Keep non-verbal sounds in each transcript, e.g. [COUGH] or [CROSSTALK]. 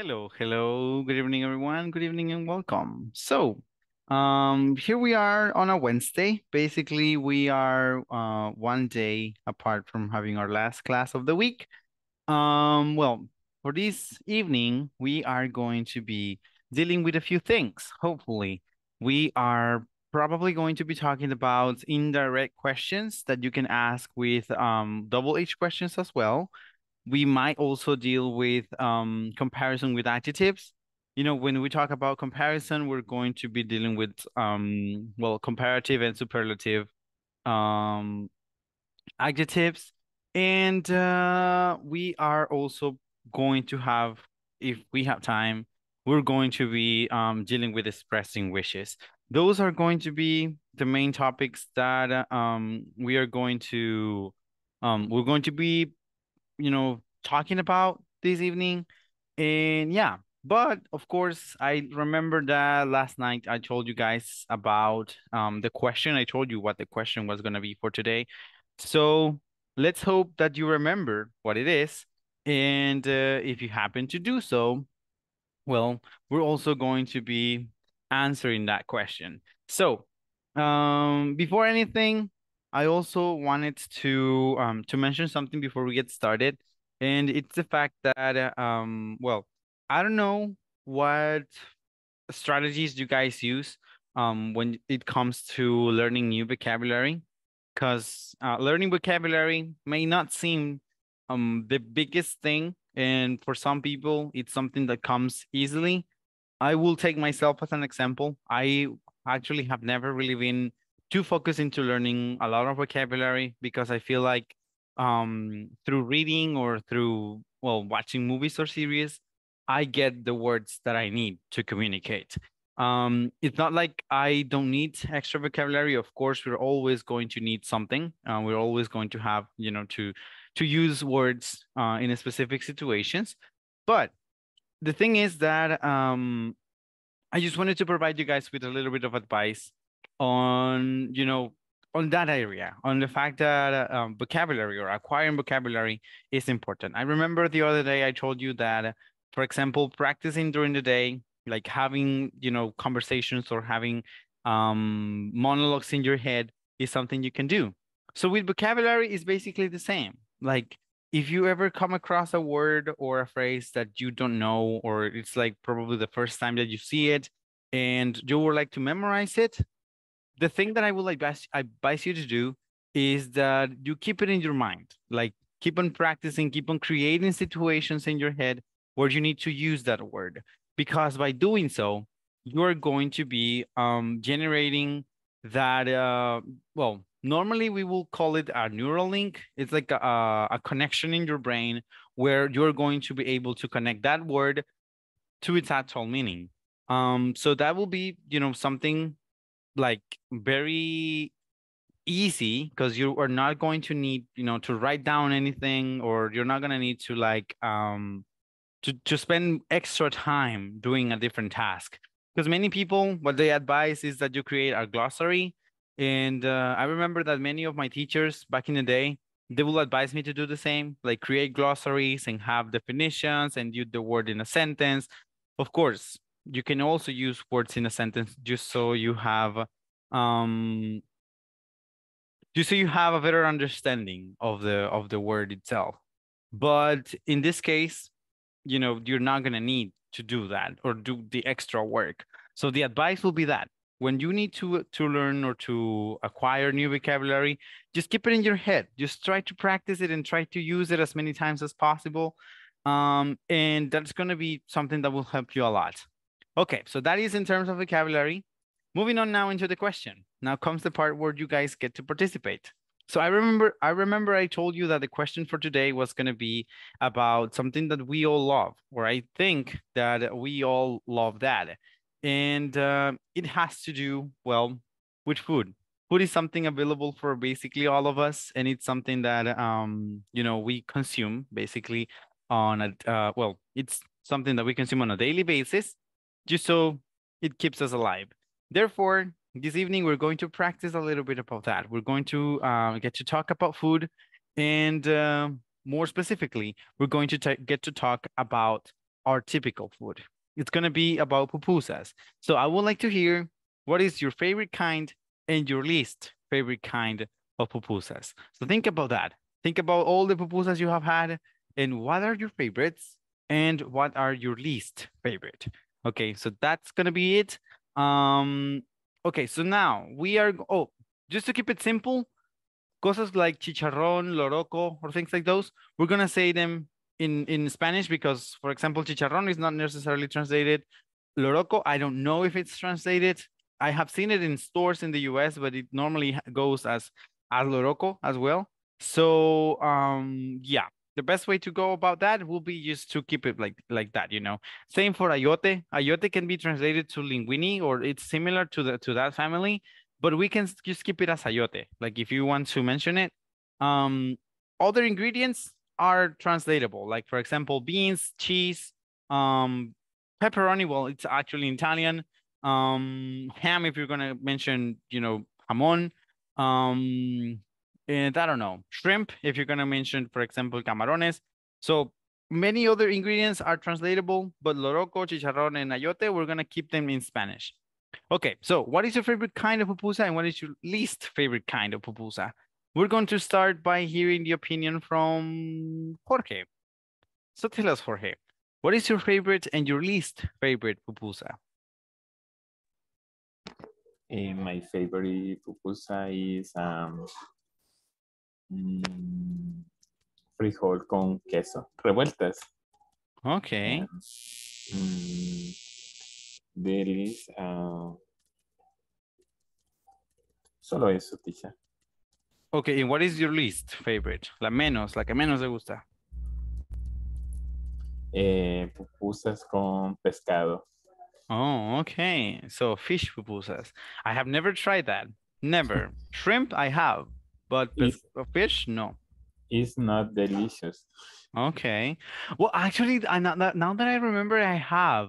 Hello, hello, good evening, everyone. Good evening and welcome. So, um, here we are on a Wednesday. Basically, we are uh, one day apart from having our last class of the week. Um, well, for this evening, we are going to be dealing with a few things, hopefully. We are probably going to be talking about indirect questions that you can ask with um, double H questions as well we might also deal with um, comparison with adjectives. You know, when we talk about comparison, we're going to be dealing with, um, well, comparative and superlative um, adjectives. And uh, we are also going to have, if we have time, we're going to be um, dealing with expressing wishes. Those are going to be the main topics that um, we are going to um, we're going to be you know, talking about this evening. And yeah, but of course, I remember that last night I told you guys about um, the question. I told you what the question was going to be for today. So let's hope that you remember what it is. And uh, if you happen to do so, well, we're also going to be answering that question. So um, before anything, I also wanted to um to mention something before we get started, and it's the fact that uh, um well I don't know what strategies you guys use um when it comes to learning new vocabulary, because uh, learning vocabulary may not seem um the biggest thing, and for some people it's something that comes easily. I will take myself as an example. I actually have never really been to focus into learning a lot of vocabulary because I feel like um, through reading or through well watching movies or series, I get the words that I need to communicate. Um, it's not like I don't need extra vocabulary. Of course, we're always going to need something. Uh, we're always going to have, you know, to to use words uh, in specific situations. But the thing is that um, I just wanted to provide you guys with a little bit of advice on you know on that area on the fact that um, vocabulary or acquiring vocabulary is important i remember the other day i told you that for example practicing during the day like having you know conversations or having um, monologues in your head is something you can do so with vocabulary it's basically the same like if you ever come across a word or a phrase that you don't know or it's like probably the first time that you see it and you would like to memorize it the thing that I would like advise you to do is that you keep it in your mind, like keep on practicing, keep on creating situations in your head where you need to use that word, because by doing so, you are going to be um, generating that. Uh, well, normally we will call it a neural link. It's like a, a connection in your brain where you're going to be able to connect that word to its actual meaning. Um, so that will be, you know, something like very easy because you are not going to need you know to write down anything or you're not going to need to like um to, to spend extra time doing a different task because many people what they advise is that you create a glossary and uh, i remember that many of my teachers back in the day they will advise me to do the same like create glossaries and have definitions and use the word in a sentence of course you can also use words in a sentence just so you have um, just so you have a better understanding of the of the word itself. But in this case, you know, you're not gonna need to do that or do the extra work. So the advice will be that when you need to to learn or to acquire new vocabulary, just keep it in your head. Just try to practice it and try to use it as many times as possible. Um, and that's gonna be something that will help you a lot. Okay, so that is in terms of vocabulary. Moving on now into the question. Now comes the part where you guys get to participate. So I remember I remember I told you that the question for today was going to be about something that we all love, or I think that we all love that. And uh, it has to do, well, with food. Food is something available for basically all of us, and it's something that um, you know we consume basically on a uh, well, it's something that we consume on a daily basis, just so it keeps us alive. Therefore, this evening we're going to practice a little bit about that. We're going to uh, get to talk about food and uh, more specifically, we're going to get to talk about our typical food. It's going to be about pupusas. So I would like to hear what is your favorite kind and your least favorite kind of pupusas. So think about that. Think about all the pupusas you have had and what are your favorites and what are your least favorite. Okay, so that's gonna be it. Um, okay, so now we are, oh, just to keep it simple, cosas like chicharrón, loroco, or things like those, we're gonna say them in, in Spanish because, for example, chicharrón is not necessarily translated. Loroco, I don't know if it's translated. I have seen it in stores in the US, but it normally goes as as loroco as well. So um, yeah, the best way to go about that will be just to keep it like like that you know same for ayote ayote can be translated to linguini or it's similar to the to that family but we can just keep it as ayote like if you want to mention it um other ingredients are translatable like for example beans cheese um pepperoni well it's actually italian um ham if you're going to mention you know hamon. um and I don't know, shrimp, if you're going to mention, for example, camarones. So many other ingredients are translatable, but loroco, chicharrón, and ayote, we're going to keep them in Spanish. Okay, so what is your favorite kind of pupusa and what is your least favorite kind of pupusa? We're going to start by hearing the opinion from Jorge. So tell us, Jorge, what is your favorite and your least favorite pupusa? And eh, my favorite pupusa is um, Mm, frijol con queso, revueltas. Ok. Mm, ah, solo eso, Tisha. Ok, ¿y what is your least favorite? La menos, la que menos le gusta. Eh, pupusas con pescado. Oh, okay. So fish pupusas. I have never tried that. Never. [LAUGHS] Shrimp, I have. but fish, no. It's not delicious. Okay. Well, actually, I, now, that, now that I remember, I have,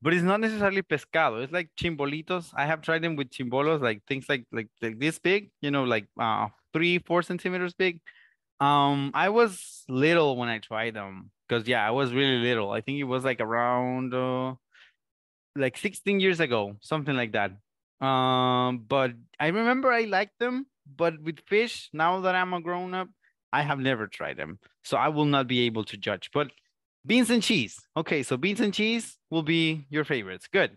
but it's not necessarily pescado. It's like chimbolitos. I have tried them with chimbolos, like things like like, like this big, you know, like uh, three, four centimeters big. Um, I was little when I tried them because yeah, I was really little. I think it was like around uh, like 16 years ago, something like that. Um, but I remember I liked them but with fish, now that I'm a grown up, I have never tried them. So I will not be able to judge. But beans and cheese. Okay, so beans and cheese will be your favorites. Good.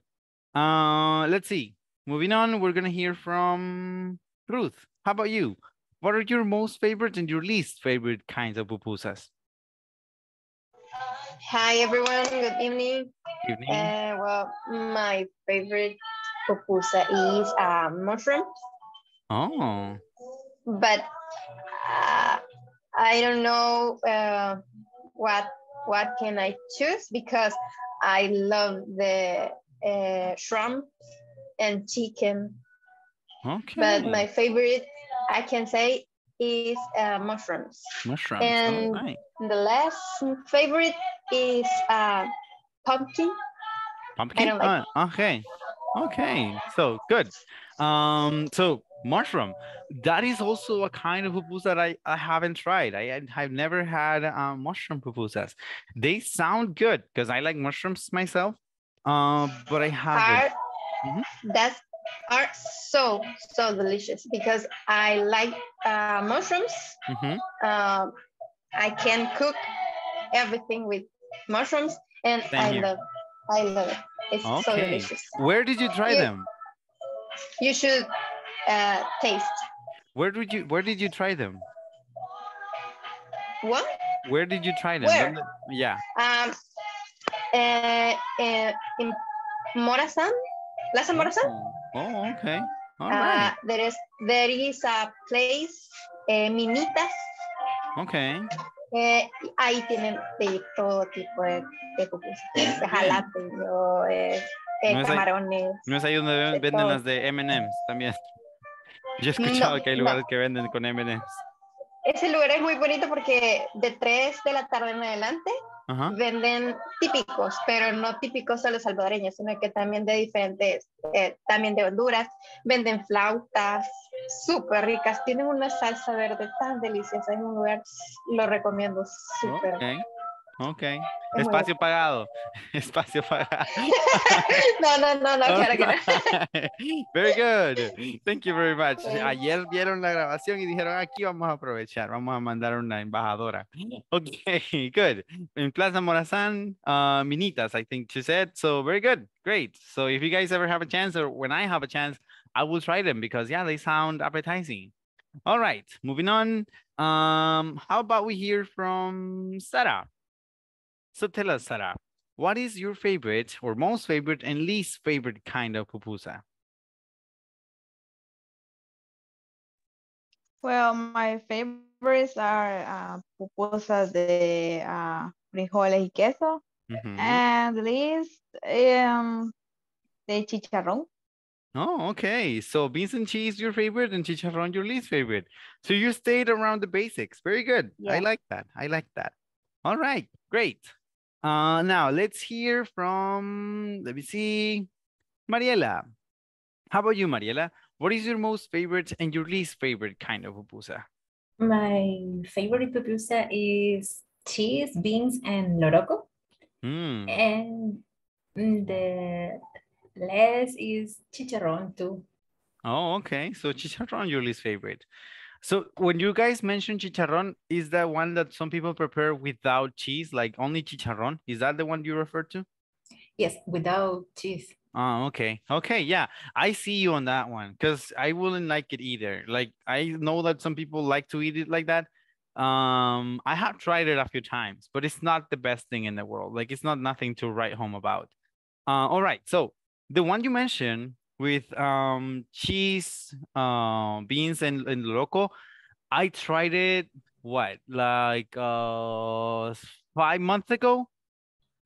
Uh, let's see. Moving on, we're going to hear from Ruth. How about you? What are your most favorite and your least favorite kinds of pupusas? Hi, everyone. Good evening. Good evening. Uh, well, my favorite pupusa is uh, mushroom Oh. But uh, I don't know uh, what what can I choose because I love the uh, shrimp and chicken. Okay. But my favorite, I can say, is uh, mushrooms. Mushrooms. Oh, and oh, nice. the last favorite is uh, pumpkin. Pumpkin. I don't like okay. Okay. So good. Um. So mushroom. That is also a kind of pupusa that I, I haven't tried. I, I've never had uh, mushroom pupusas. They sound good because I like mushrooms myself, uh, but I haven't. Are, mm-hmm. That's are so so delicious because I like uh, mushrooms. Mm-hmm. Uh, I can cook everything with mushrooms, and I love I love it. It's okay. so delicious. Where did you try you, them? You should uh, taste. Where did you Where did you try them? What? Where did you try them? Where? Yeah. Um, uh, uh, in Morazan, Plaza oh, Morazan. Oh, okay. All uh, right. There is There is a place, eh, Minitas. Okay. Eh, ahí tienen de todo tipo de, de pupusas, de jalapeño, eh, eh, no camarones. Ahí, no es ahí donde venden todo. las de M&M's también. Yo he escuchado que hay lugares que venden con M&M's. Ese lugar es muy bonito porque de 3 de la tarde en adelante venden típicos, pero no típicos solo salvadoreños, sino que también de diferentes, eh, también de Honduras, venden flautas súper ricas, tienen una salsa verde tan deliciosa, en un lugar, lo recomiendo súper. Ok. Espacio pagado. [LAUGHS] Espacio pagado. [LAUGHS] no, no, no, no, claro que [LAUGHS] Very good. Thank you very much. Ayer vieron la grabación y dijeron, aquí vamos a aprovechar, vamos a mandar una embajadora. Ok, good. In Plaza Morazán, uh, Minitas, I think she said. So very good. Great. So if you guys ever have a chance or when I have a chance, I will try them because yeah, they sound appetizing. All right, moving on. Um, how about we hear from Sarah? So tell us, Sarah, what is your favorite or most favorite and least favorite kind of pupusa? Well, my favorites are uh, pupusas de uh, frijoles y queso. Mm -hmm. And least, um, the chicharrón. Oh, okay. So beans and cheese, your favorite, and chicharrón, your least favorite. So you stayed around the basics. Very good. Yeah. I like that. I like that. All right. Great. Uh, now let's hear from, let me see, Mariela. How about you, Mariela? What is your most favorite and your least favorite kind of pupusa? My favorite pupusa is cheese, beans, and loroco. Mm. And the less is chicharron too. Oh, okay. So chicharron, your least favorite. So when you guys mention chicharrón, is that one that some people prepare without cheese, like only chicharrón? Is that the one you refer to? Yes, without cheese. Oh, okay. Okay, yeah. I see you on that one because I wouldn't like it either. Like I know that some people like to eat it like that. Um, I have tried it a few times, but it's not the best thing in the world. Like it's not nothing to write home about. Uh, all right. So the one you mentioned with um, cheese, um, beans, and, and loco. I tried it what like uh, five months ago,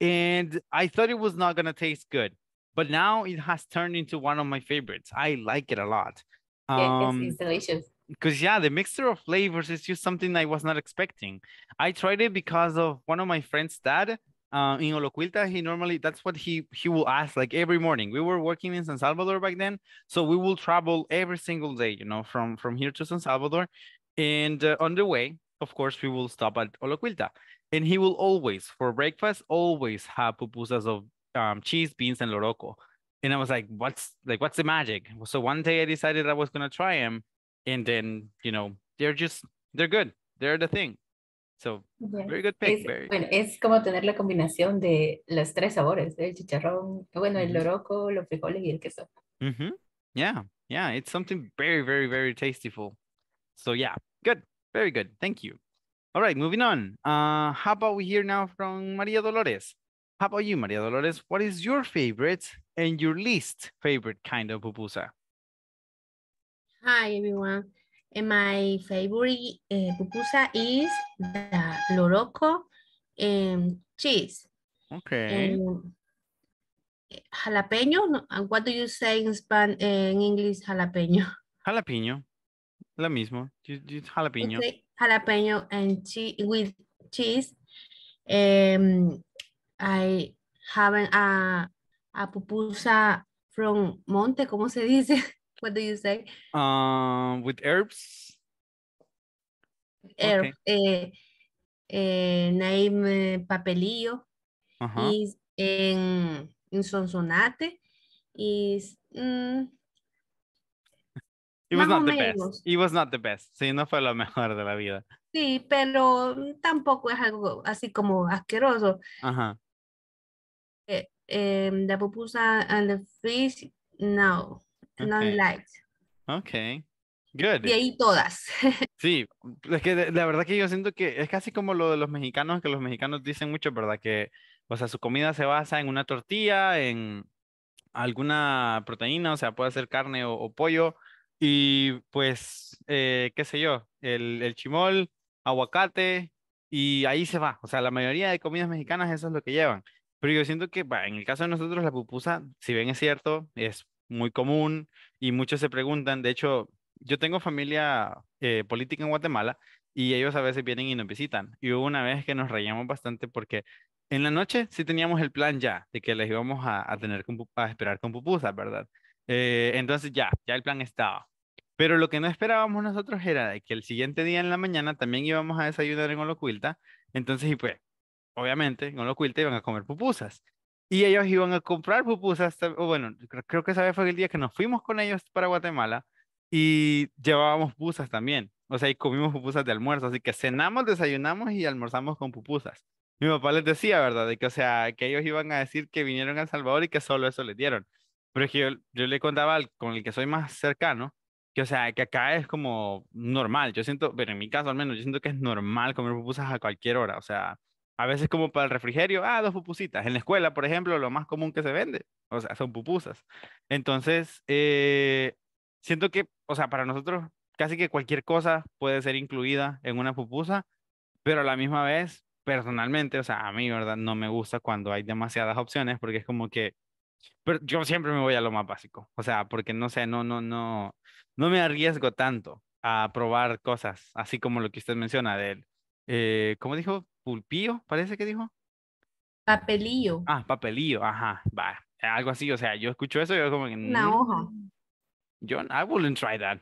and I thought it was not gonna taste good, but now it has turned into one of my favorites. I like it a lot. Um, yeah, it's, um, it's delicious. Because yeah, the mixture of flavors is just something I was not expecting. I tried it because of one of my friends' dad uh, in Oloquilta, he normally that's what he he will ask like every morning. We were working in San Salvador back then, so we will travel every single day, you know, from from here to San Salvador, and uh, on the way, of course, we will stop at Oloquilta, and he will always for breakfast always have pupusas of um, cheese, beans, and loroco. And I was like, what's like what's the magic? So one day I decided I was gonna try them, and then you know they're just they're good. They're the thing. So, yeah. very good pick. Es, very... Bueno, es como tener la combinación de los tres sabores, el chicharrón, bueno, el mm-hmm. loroco, los frijoles y el queso. Mm -hmm. Yeah, yeah, it's something very, very, very tasteful. So yeah, good, very good. Thank you. All right, moving on. Uh, how about we hear now from Maria Dolores? How about you, Maria Dolores? What is your favorite and your least favorite kind of pupusa? Hi, everyone. And my favorite uh, pupusa is the loroco and em, cheese. Okay. Em, jalapeño. Uh, what do you say in Spanish, eh, in English, jalapeño? Jalapeño. La mismo, Jalapeño. Okay. and cheese with cheese. Em, I have a, a pupusa from Monte, ¿cómo se dice? [LAUGHS] What do you say? Um, with herbs. Herb, okay. eh, eh, name papelillo. Is en, en Sonsonate. Is. Mm, It was not the best. It was not the best. Sí, no fue lo [LAUGHS] mejor de la vida. Sí, pero tampoco es algo así como asqueroso. Ajá. Eh, the em, pupusa and the fish, no okay. light. Ok, good. Y ahí todas. [LAUGHS] sí, es que la verdad que yo siento que es casi como lo de los mexicanos, que los mexicanos dicen mucho, ¿verdad? Que, o sea, su comida se basa en una tortilla, en alguna proteína, o sea, puede ser carne o, pollo, y pues, eh, qué sé yo, el, chimol, aguacate, y ahí se va. O sea, la mayoría de comidas mexicanas eso es lo que llevan. Pero yo siento que en el caso de nosotros la pupusa, si bien es cierto, es muy común y muchos se preguntan, de hecho, yo tengo familia eh, política en Guatemala y ellos a veces vienen y nos visitan. Y hubo una vez que nos reíamos bastante porque en la noche sí teníamos el plan ya de que les íbamos a, a tener a esperar con pupusas, ¿verdad? Eh, entonces ya, ya el plan estaba. Pero lo que no esperábamos nosotros era de que el siguiente día en la mañana también íbamos a desayunar en Olocuilta. Entonces, y pues, obviamente, en Olocuilta iban a comer pupusas. Y ellos iban a comprar pupusas, o bueno, creo que esa vez fue el día que nos fuimos con ellos para Guatemala y llevábamos pupusas también. O sea, y comimos pupusas de almuerzo, así que cenamos, desayunamos y almorzamos con pupusas. Mi papá les decía, ¿verdad? De que, o sea, que ellos iban a decir que vinieron a El Salvador y que solo eso les dieron. Pero yo, le contaba al, con el que soy más cercano, que, o sea, que acá es como normal. Yo siento, pero en mi caso al menos, yo siento que es normal comer pupusas a cualquier hora. O sea, a veces como para el refrigerio, ah, dos pupusitas. En la escuela, por ejemplo, lo más común que se vende, o sea, son pupusas. Entonces, eh, siento que, o sea, para nosotros casi que cualquier cosa puede ser incluida en una pupusa, pero a la misma vez, personalmente, o sea, a mí, ¿verdad? No me gusta cuando hay demasiadas opciones porque es como que, pero yo siempre me voy a lo más básico, o sea, porque no sé, no, no, no, no me arriesgo tanto a probar cosas, así como lo que usted menciona él. eh, ¿cómo dijo? Pulpillo, parece que dijo. Papelillo. Ah, papelillo, ajá, va. Algo así, o sea, yo escucho eso y mm, yo como... Una hoja. I wouldn't try that.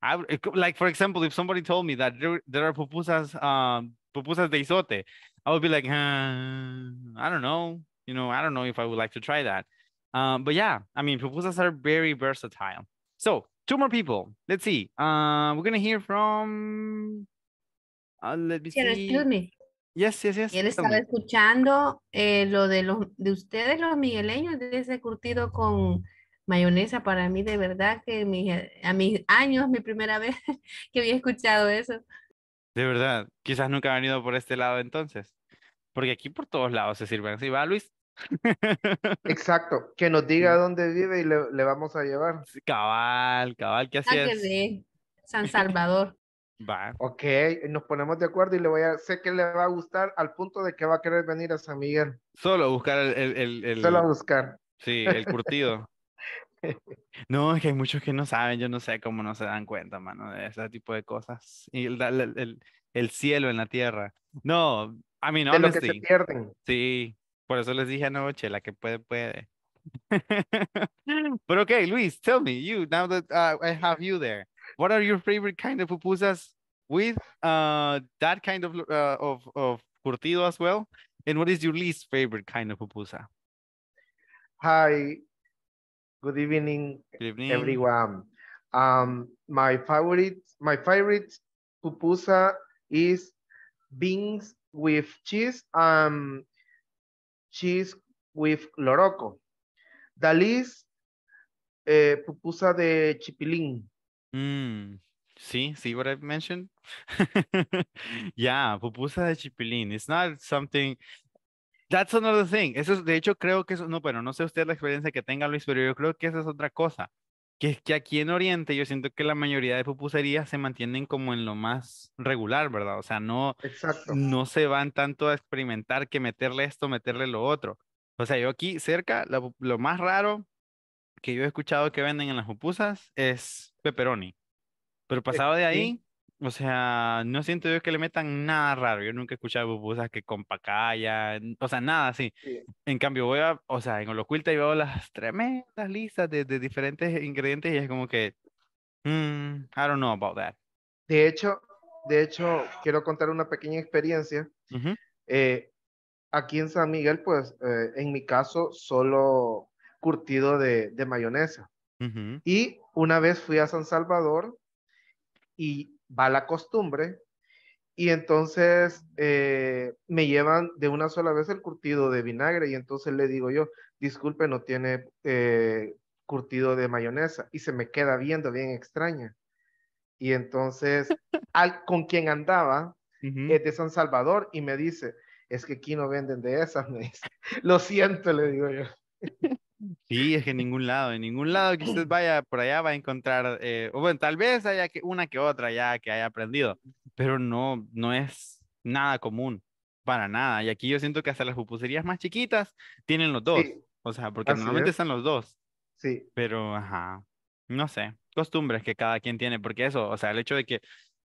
I, eh, like, for example, if somebody told me that there, there are pupusas, um, pupusas de isote, I would be like, ah, I don't know. You know, I don't know if I would like to try that. Um, but yeah, I mean, pupusas are very versatile. So two more people. Let's see. Uh, we're going to hear from Uh, Excuse me. él estaba escuchando eh, lo de los de ustedes, los migueleños, de ese curtido con mayonesa. Para mí, de verdad, que a mis años, mi primera [LAUGHS] vez que había escuchado eso. De verdad, quizás nunca han venido por este lado entonces. Porque aquí por todos lados se sirven. ¿Sí va, Luis? [LAUGHS] Exacto, que nos diga dónde vive y le, le vamos a llevar. Cabal, cabal, ¿qué haces? San Salvador. Ok, nos ponemos de acuerdo y le voy a, sé que le va a gustar al punto de que va a querer venir a San Miguel. Solo buscar el... el, el, buscar. Sí, el curtido. [LAUGHS] no, es que hay muchos que no saben, yo no sé cómo no se dan cuenta, mano, de ese tipo de cosas. Y el, cielo en la tierra. No, a mí no. lo que Sí, por eso les dije anoche, la que puede, puede. [LAUGHS] Pero okay, Luis, tell me, you, now that uh, I have you there. what are your favorite kind of pupusas with uh, that kind of, uh, of, of curtido as well? And what is your least favorite kind of pupusa? Hi, good evening, good evening. everyone. Um, my favorite, my favorite pupusa is beans with cheese and cheese with loroco. The least uh, pupusa de chipilín. Mm, sí, sí, lo what I've mentioned? [LAUGHS] Mm. ya pupusa de chipilín. It's not something. That's another thing. Eso de hecho, creo que eso, no, pero no sé usted la experiencia que tenga Luis, pero yo creo que esa es otra cosa. Que es que aquí en Oriente yo siento que la mayoría de pupuserías se mantienen como en lo más regular, ¿verdad? O sea, no, no se van tanto a experimentar que meterle esto, meterle lo otro. O sea, yo aquí cerca, lo más raro que yo he escuchado que venden en las pupusas es pepperoni. Pero pasado de ahí, o sea, no siento yo que le metan nada raro. Yo nunca he escuchado pupusas que con pacaya, o sea, nada así. Sí. En cambio, voy a, o sea, en los y veo las tremendas listas de, diferentes ingredientes y es como que, mm, I don't know about that. De hecho, de hecho, quiero contar una pequeña experiencia. eh, aquí en San Miguel, pues, eh, en mi caso, solo curtido de, mayonesa. Y una vez fui a San Salvador y va la costumbre y entonces eh, me llevan de una sola vez el curtido de vinagre y entonces le digo yo, disculpe, no tiene eh, curtido de mayonesa y se me queda viendo bien extraña. Y entonces [LAUGHS] al, con quien andaba es de San Salvador y me dice, es que aquí no venden de esas, [LAUGHS] me lo siento, le digo yo. [LAUGHS] Sí, es que en ningún lado, en ningún lado que usted vaya por allá va a encontrar, eh, o bueno, tal vez haya que, una que otra ya que haya aprendido, pero no, no es nada común, para nada. Y aquí yo siento que hasta las pupuserías más chiquitas tienen los dos, o sea, porque normalmente están los dos. Sí. Pero, ajá, no sé, costumbres que cada quien tiene, porque eso, o sea, el hecho de que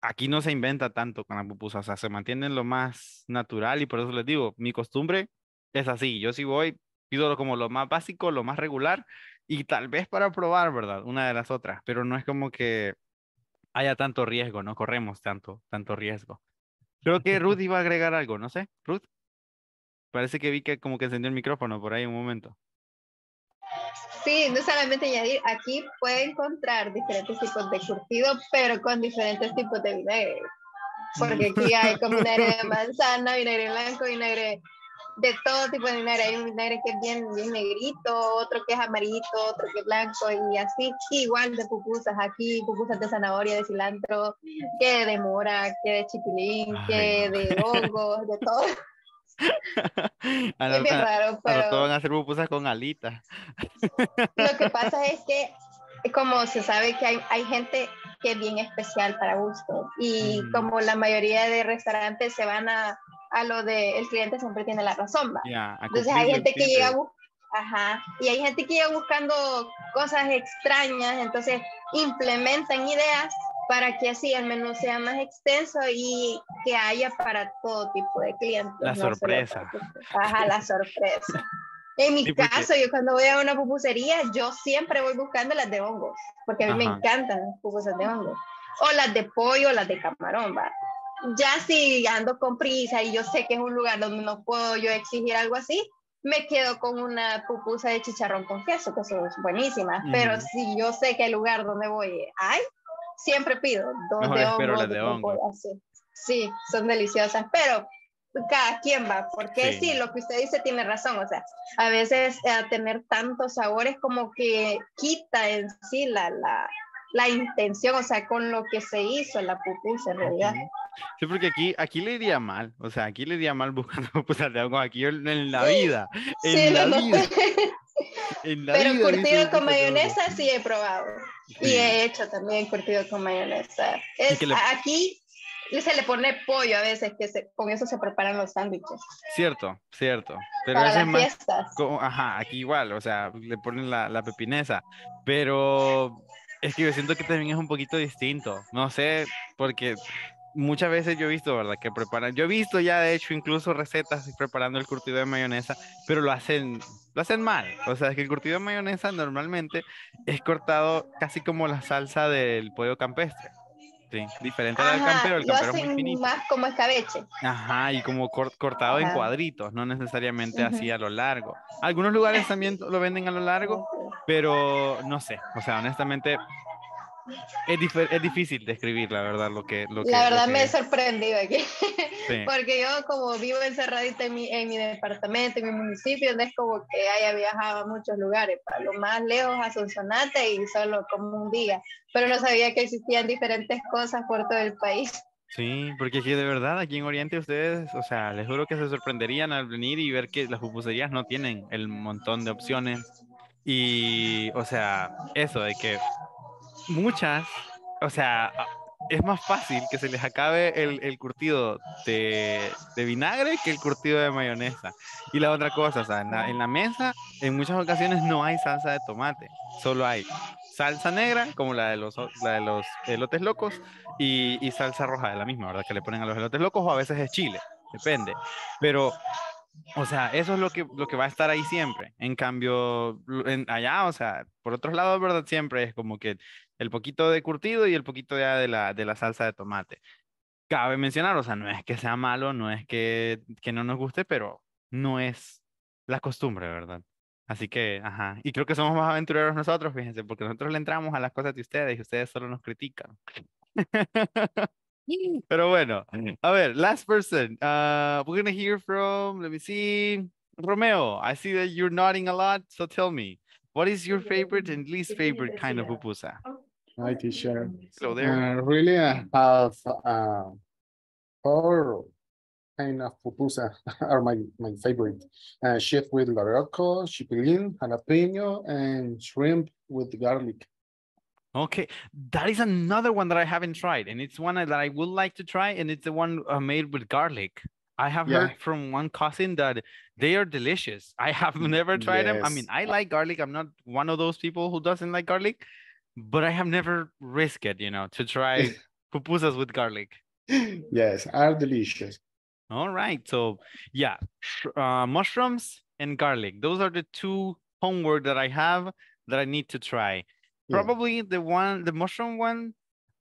aquí no se inventa tanto con las pupusas, o sea, se mantienen lo más natural y por eso les digo, mi costumbre es así, yo si voy, pido como lo más básico, lo más regular y tal vez para probar, ¿verdad? Una de las otras, pero no es como que haya tanto riesgo, no corremos tanto, tanto riesgo. Creo que [LAUGHS] Ruth iba a agregar algo, no sé, Ruth. Parece que vi que como que encendió el micrófono por ahí un momento. Sí, no solamente añadir, aquí puede encontrar diferentes tipos de curtido, pero con diferentes tipos de vinagre. Porque aquí hay como vinagre de [LAUGHS] manzana, vinagre blanco, vinagre de todo tipo de vinagre. Hay un vinagre que es bien, bien negrito, otro que es amarillito, otro que es blanco y así. Igual de pupusas aquí, pupusas de zanahoria, de cilantro, que de mora, que de chipilín, que de hongos, de todo. [LAUGHS] es bien raro, pero... Todos van a hacer pupusas con alitas. lo que [LAUGHS] pasa es que, como se sabe que hay, hay gente que es bien especial para gusto y mm. como la mayoría de restaurantes se van a a lo de el cliente siempre tiene la razón. Entonces hay gente que llega Ajá. Y hay gente que llega buscando cosas extrañas, entonces implementan ideas para que así el menú sea más extenso y que haya para todo tipo de clientes. La sorpresa. Ajá, la sorpresa. En mi caso, yo cuando voy a una pupusería, yo siempre voy buscando las de hongos, porque a mí me encantan las pupusas de hongos. O las de pollo, las de camarón, va ya si ando con prisa y yo sé que es un lugar donde no puedo yo exigir algo así, me quedo con una pupusa de chicharrón con queso, que son buenísimas. buenísima Pero si yo sé que el lugar donde voy hay, siempre pido dos de hongo. de Sí, son deliciosas, pero cada quien va, porque sí. lo que usted dice tiene razón, o sea, a veces eh, tener tantos sabores como que quita en sí la, la, la intención, o sea, con lo que se hizo la pupusa en realidad. Sí, porque aquí, aquí le iría mal, o sea, aquí le iría mal buscando [LAUGHS] pues, de algo aquí en, la vida. En la vida. en Pero curtido con mayonesa sí he probado. Y he hecho también curtido con mayonesa. Es, le... Aquí se le pone pollo a veces, que con eso se preparan los sándwiches. Cierto, cierto. Pero Para las fiestas. ajá, aquí igual, o sea, le ponen la, la pepinesa. Pero es que yo siento que también es un poquito distinto. No sé, porque muchas veces yo he visto, ¿verdad? Que preparan. Yo he visto ya, de hecho, incluso recetas preparando el curtido de mayonesa, pero lo hacen, lo hacen mal. O sea, es que el curtido de mayonesa normalmente es cortado casi como la salsa del pollo campestre diferente al campero, el campero es muy finito. más como escabeche. Ajá, y como cortado en cuadritos, no necesariamente así a lo largo. Algunos lugares también lo venden a lo largo, pero no sé, o sea, honestamente es, es, difícil describir, la verdad, lo que... Lo que la verdad me he sorprendido aquí, [LAUGHS] porque yo como vivo encerradita en mi, en mi departamento, en mi municipio, no es como que haya viajado a muchos lugares, para lo más lejos a Sonsonate y solo como un día, pero no sabía que existían diferentes cosas por todo el país. Sí, porque aquí de verdad, aquí en Oriente ustedes, o sea, les juro que se sorprenderían al venir y ver que las pupuserías no tienen el montón de opciones. Y, o sea, eso de que muchas, o sea, es más fácil que se les acabe el, curtido de, vinagre que el curtido de mayonesa. Y la otra cosa, o sea, en la, mesa en muchas ocasiones no hay salsa de tomate, solo hay salsa negra, como la de los, elotes locos, y, salsa roja de la misma, ¿verdad? Que le ponen a los elotes locos o a veces es chile, depende. Pero o sea, eso es lo que, lo que va a estar ahí siempre. En cambio, en, allá, o sea, por otros lados, ¿verdad? Siempre es como que el poquito de curtido y el poquito ya de la, de la salsa de tomate. Cabe mencionar, o sea, no es que sea malo, no es que, que no nos guste, pero no es la costumbre, ¿verdad? Así que, ajá. Y creo que somos más aventureros nosotros, fíjense, porque nosotros le entramos a las cosas de ustedes y ustedes solo nos critican. [LAUGHS] Pero bueno, a ver, last person. Uh, we're going to hear from, let me see, Romeo. I see that you're nodding a lot, so tell me, what is your favorite and least favorite kind of pupusa? Oh, Hi, teacher. So there. Uh, really I have uh, four kind of pupusa [LAUGHS] are my, my favorite. Uh, chef with larocco, chipilin, jalapeno, and shrimp with garlic. Okay, that is another one that I haven't tried, and it's one that I would like to try, and it's the one uh, made with garlic. I have yeah. heard from one cousin that they are delicious. I have [LAUGHS] never tried yes. them. I mean, I like garlic. I'm not one of those people who doesn't like garlic, but I have never risked it, you know, to try [LAUGHS] pupusas with garlic. Yes, are delicious. All right. So, yeah, uh, mushrooms and garlic. Those are the two homework that I have that I need to try. Yeah. Probably the one, the mushroom one.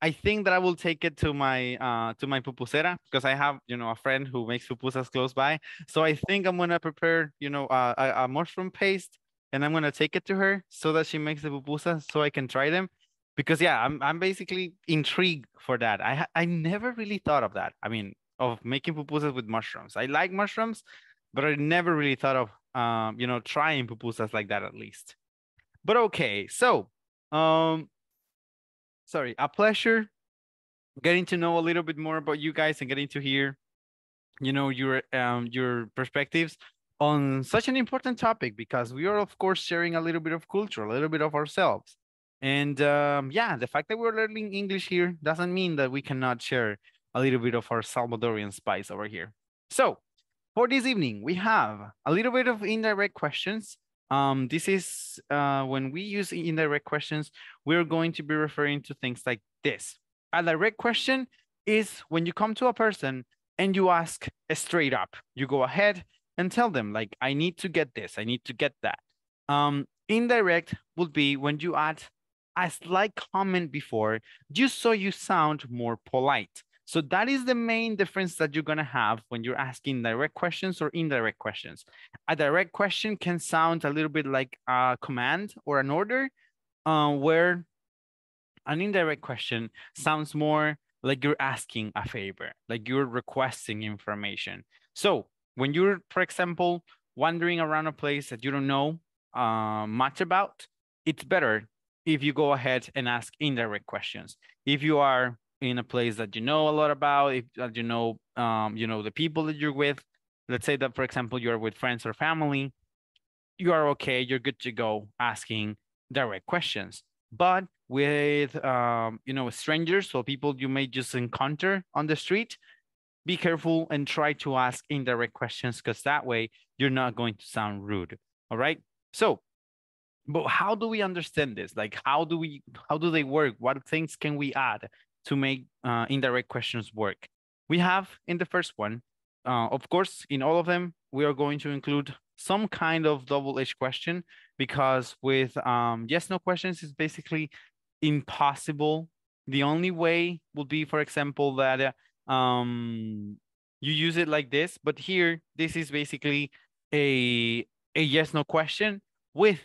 I think that I will take it to my uh, to my pupusera because I have you know a friend who makes pupusas close by. So I think I'm gonna prepare you know uh, a, a mushroom paste and I'm gonna take it to her so that she makes the pupusa so I can try them. Because yeah, I'm I'm basically intrigued for that. I I never really thought of that. I mean, of making pupusas with mushrooms. I like mushrooms, but I never really thought of um, you know, trying pupusas like that at least. But okay, so um sorry, a pleasure getting to know a little bit more about you guys and getting to hear you know your um your perspectives on such an important topic because we are, of course, sharing a little bit of culture, a little bit of ourselves. And um, yeah, the fact that we're learning English here doesn't mean that we cannot share a little bit of our Salvadorian spice over here. So for this evening, we have a little bit of indirect questions. Um, this is uh, when we use indirect questions, we're going to be referring to things like this. A direct question is when you come to a person and you ask straight up, you go ahead and tell them like i need to get this i need to get that um, indirect would be when you add a slight comment before just so you sound more polite so that is the main difference that you're gonna have when you're asking direct questions or indirect questions. A direct question can sound a little bit like a command or an order, uh, where an indirect question sounds more like you're asking a favor, like you're requesting information. So when you're, for example, wandering around a place that you don't know uh, much about, it's better if you go ahead and ask indirect questions. If you are in a place that you know a lot about, if that you know, um, you know the people that you're with. Let's say that, for example, you're with friends or family. You are okay. You're good to go asking direct questions. But with um, you know strangers, so people you may just encounter on the street, be careful and try to ask indirect questions because that way you're not going to sound rude. All right. So, but how do we understand this? Like, how do we, how do they work? What things can we add to make uh, indirect questions work? We have in the first one, uh, of course, in all of them, we are going to include some kind of double-edged question because with um, yes/no questions, is basically impossible. The only way would be, for example, that uh, um, you use it like this. But here, this is basically a, a yes no question with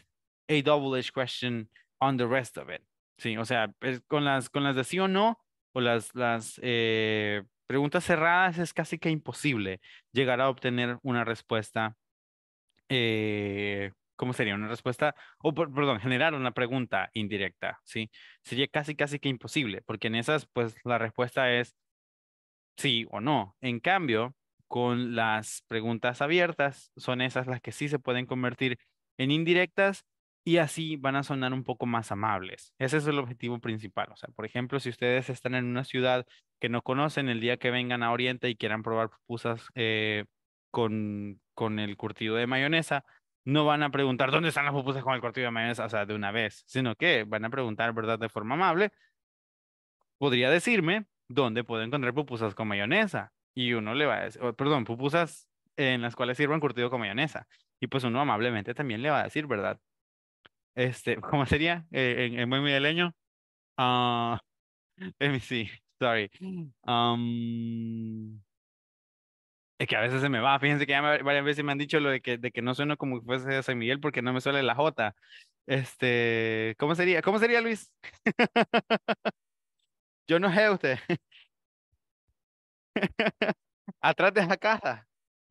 a double edge question on the rest of it. Sí, o sea, con, las, con las de sí o no o las, las eh, preguntas cerradas es casi que imposible llegar a obtener una respuesta. Eh, ¿Cómo sería? Una respuesta, o perdón, generar una pregunta indirecta, ¿sí? Sería casi, casi que imposible, porque en esas, pues la respuesta es sí o no. En cambio, con las preguntas abiertas, son esas las que sí se pueden convertir en indirectas y así van a sonar un poco más amables. Ese es el objetivo principal. O sea, por ejemplo, si ustedes están en una ciudad que no conocen, el día que vengan a Oriente y quieran probar pupusas eh, con, con el curtido de mayonesa, no van a preguntar dónde están las pupusas con el curtido de mayonesa, o sea, de una vez, sino que van a preguntar, ¿verdad?, de forma amable. Podría decirme, donde puedo encontrar pupusas con mayonesa. Y uno le va a decir, perdón, pupusas en las cuales sirvan curtido con mayonesa. Y pues uno amablemente también le va a decir, ¿verdad? Este, [LAUGHS] ¿cómo sería? Eh, en, en, muy mideleño. Uh, sorry. Um, es que a veces se me va. Fíjense que ya varias veces me han dicho lo de que, de que no suena como que fuese San Miguel porque no me suele la J. Este, ¿cómo sería? ¿Cómo sería, Luis? [LAUGHS] Yo no sé usted. [LAUGHS] Atrás de la caja.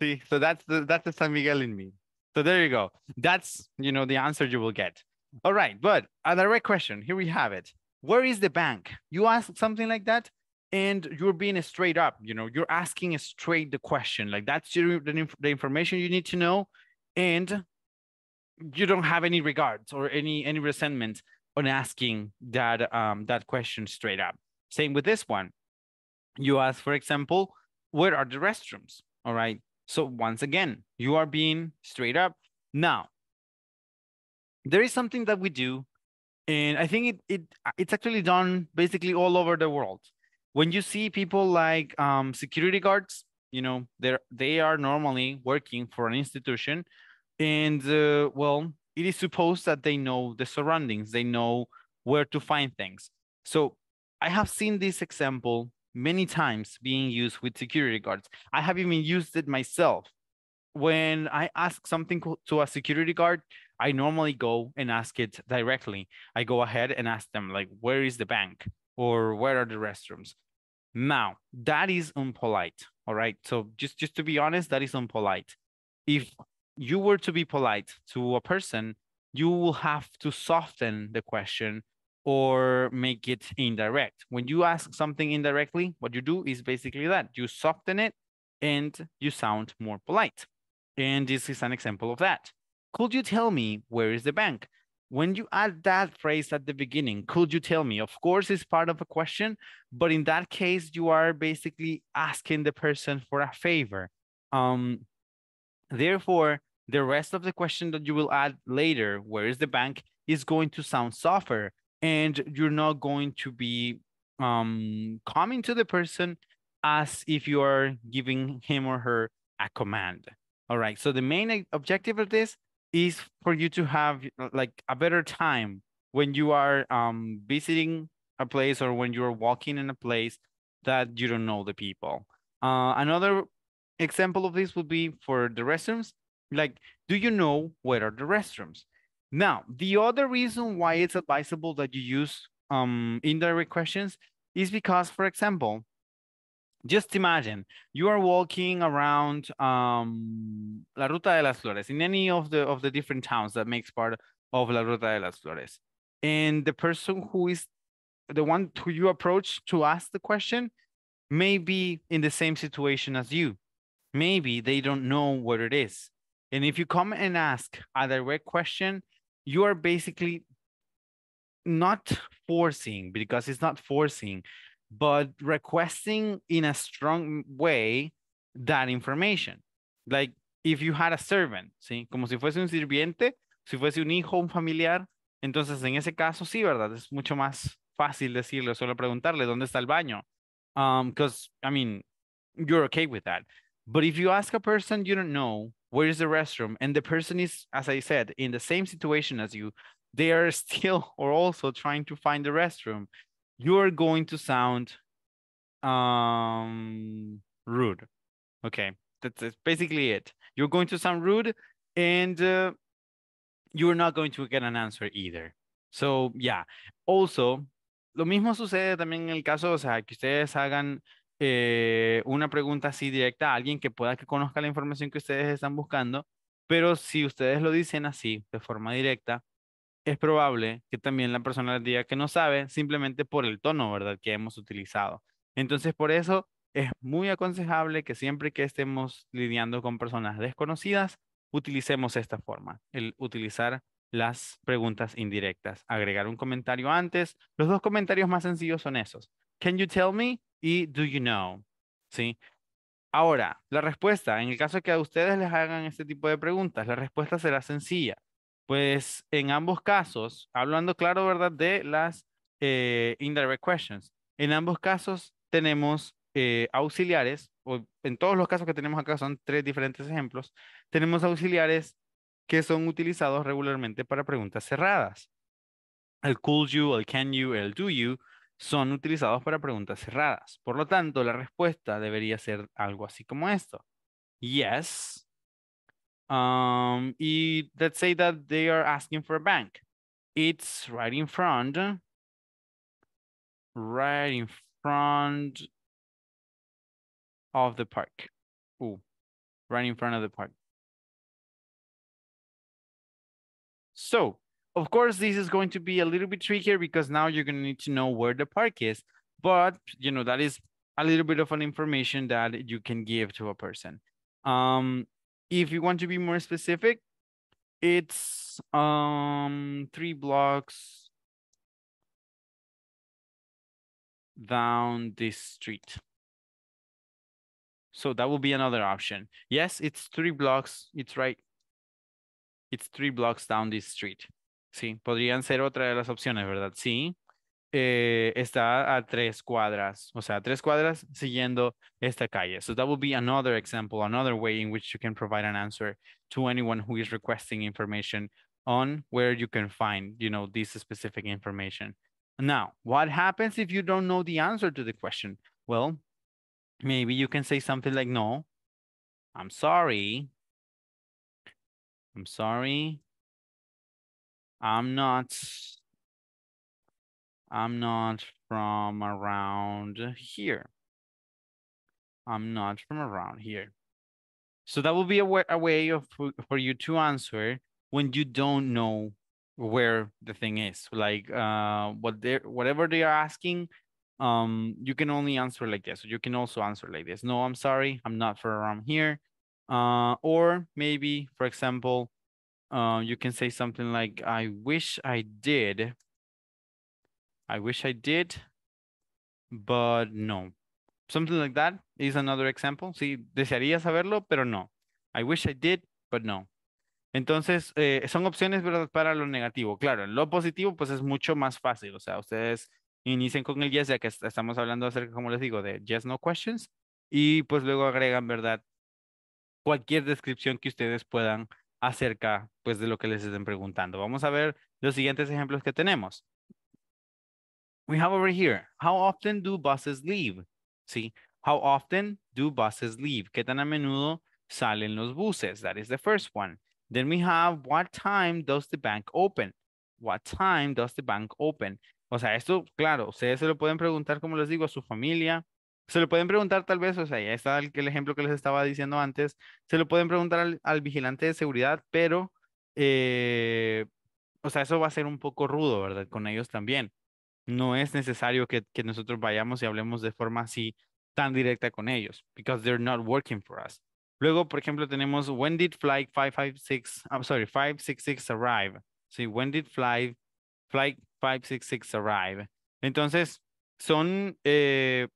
Si, so that's the, that's the San Miguel in me. So there you go. That's, you know, the answer you will get. All right, but a direct question. Here we have it. Where is the bank? You ask something like that and you're being straight up, you know, you're asking straight the question. Like that's your, the, the information you need to know and you don't have any regards or any any resentment on asking that um that question straight up. Same with this one. You ask, for example, where are the restrooms? All right. So once again, you are being straight up. Now, there is something that we do, and I think it, it it's actually done basically all over the world. When you see people like um, security guards, you know they they are normally working for an institution, and uh, well, it is supposed that they know the surroundings, they know where to find things. So I have seen this example many times being used with security guards. I have even used it myself. When I ask something to a security guard, I normally go and ask it directly. I go ahead and ask them, like, where is the bank or where are the restrooms? Now, that is unpolite. All right. So just, just to be honest, that is unpolite. If you were to be polite to a person, you will have to soften the question or make it indirect. When you ask something indirectly, what you do is basically that you soften it and you sound more polite. And this is an example of that. Could you tell me where is the bank? When you add that phrase at the beginning, could you tell me? Of course, it's part of a question, but in that case, you are basically asking the person for a favor. Um, therefore, the rest of the question that you will add later, where is the bank, is going to sound softer and you're not going to be um, coming to the person as if you are giving him or her a command. All right. So the main objective of this is for you to have like a better time when you are um, visiting a place or when you're walking in a place that you don't know the people. Uh, another example of this would be for the restrooms. Like, do you know where are the restrooms? Now, the other reason why it's advisable that you use um, indirect questions is because, for example, just imagine you are walking around um, La Ruta de las Flores in any of the of the different towns that makes part of La Ruta de las Flores, and the person who is the one who you approach to ask the question may be in the same situation as you. Maybe they don't know what it is. And if you come and ask a direct question, you are basically not forcing because it's not forcing but requesting in a strong way that information like if you had a servant sí como si fuese un sirviente si fuese un hijo un familiar entonces en ese caso sí verdad es mucho más fácil decirle solo preguntarle dónde está el baño um because i mean you're okay with that but if you ask a person you don't know where is the restroom and the person is as i said in the same situation as you they are [LAUGHS] still or also trying to find the restroom you're going to sound um rude okay that's, that's basically it you're going to sound rude and uh, you're not going to get an answer either so yeah also lo mismo sucede también en el caso o sea que ustedes hagan Eh, una pregunta así directa a alguien que pueda que conozca la información que ustedes están buscando, pero si ustedes lo dicen así, de forma directa, es probable que también la persona les diga que no sabe simplemente por el tono, ¿verdad?, que hemos utilizado. Entonces, por eso es muy aconsejable que siempre que estemos lidiando con personas desconocidas, utilicemos esta forma, el utilizar las preguntas indirectas, agregar un comentario antes. Los dos comentarios más sencillos son esos. Can you tell me? y do you know, ¿sí? Ahora, la respuesta, en el caso que a ustedes les hagan este tipo de preguntas, la respuesta será sencilla. Pues en ambos casos, hablando claro, ¿verdad? De las eh, indirect questions. En ambos casos tenemos eh, auxiliares, o en todos los casos que tenemos acá son tres diferentes ejemplos, tenemos auxiliares que son utilizados regularmente para preguntas cerradas. El could you, el can you, el do you son utilizados para preguntas cerradas. Por lo tanto, la respuesta debería ser algo así como esto. Yes. Um, y let's say that they are asking for a bank. It's right in front. Right in front of the park. Oh, right in front of the park. So, Of course, this is going to be a little bit trickier because now you're going to need to know where the park is. But, you know, that is a little bit of an information that you can give to a person. Um, if you want to be more specific, it's um, three blocks down this street. So that will be another option. Yes, it's three blocks. It's right. It's three blocks down this street. Sí, podrían ser otra de las opciones, ¿verdad? Sí. Eh, está a tres cuadras, o sea, tres cuadras siguiendo esta calle. So that would be another example, another way in which you can provide an answer to anyone who is requesting information on where you can find, you know, this specific information. Now, what happens if you don't know the answer to the question? Well, maybe you can say something like, no, I'm sorry. I'm sorry. I'm not I'm not from around here. I'm not from around here. So that will be a way, a way of, for you to answer when you don't know where the thing is. Like uh, what they whatever they are asking, um, you can only answer like this. You can also answer like this. No, I'm sorry, I'm not from around here. Uh, or maybe, for example, um you can say something like, I wish I did. I wish I did, but no. Something like that is another example. Sí, desearía saberlo, pero no. I wish I did, but no. Entonces, eh, son opciones ¿verdad? para lo negativo. Claro, en lo positivo, pues es mucho más fácil. O sea, ustedes inician con el yes, ya que estamos hablando acerca, como les digo, de yes, no questions. Y pues luego agregan, ¿verdad? Cualquier descripción que ustedes puedan acerca pues de lo que les estén preguntando. Vamos a ver los siguientes ejemplos que tenemos. We have over here, how often do buses leave? Sí, how often do buses leave? ¿Qué tan a menudo salen los buses? That is the first one. Then we have, what time does the bank open? What time does the bank open? O sea, esto, claro, ustedes se lo pueden preguntar, como les digo, a su familia, se lo pueden preguntar tal vez, o sea, ya está el, ejemplo que les estaba diciendo antes, se lo pueden preguntar al, vigilante de seguridad, pero, eh, o sea, eso va a ser un poco rudo, ¿verdad? Con ellos también. No es necesario que, nosotros vayamos y hablemos de forma así tan directa con ellos, because they're not working for us. Luego, por ejemplo, tenemos when did flight 556, I'm sorry, 566 arrive. Sí, when did flight flight 566 arrive. Entonces, son eh,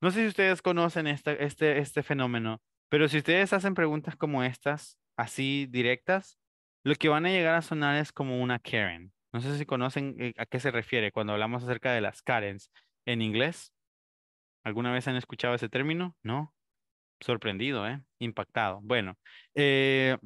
no sé si ustedes conocen este, este, este fenómeno, pero si ustedes hacen preguntas como estas, así directas, lo que van a llegar a sonar es como una Karen. No sé si conocen eh, a qué se refiere cuando hablamos acerca de las Karens en inglés. ¿Alguna vez han escuchado ese término? No. Sorprendido, ¿eh? Impactado. Bueno, eh,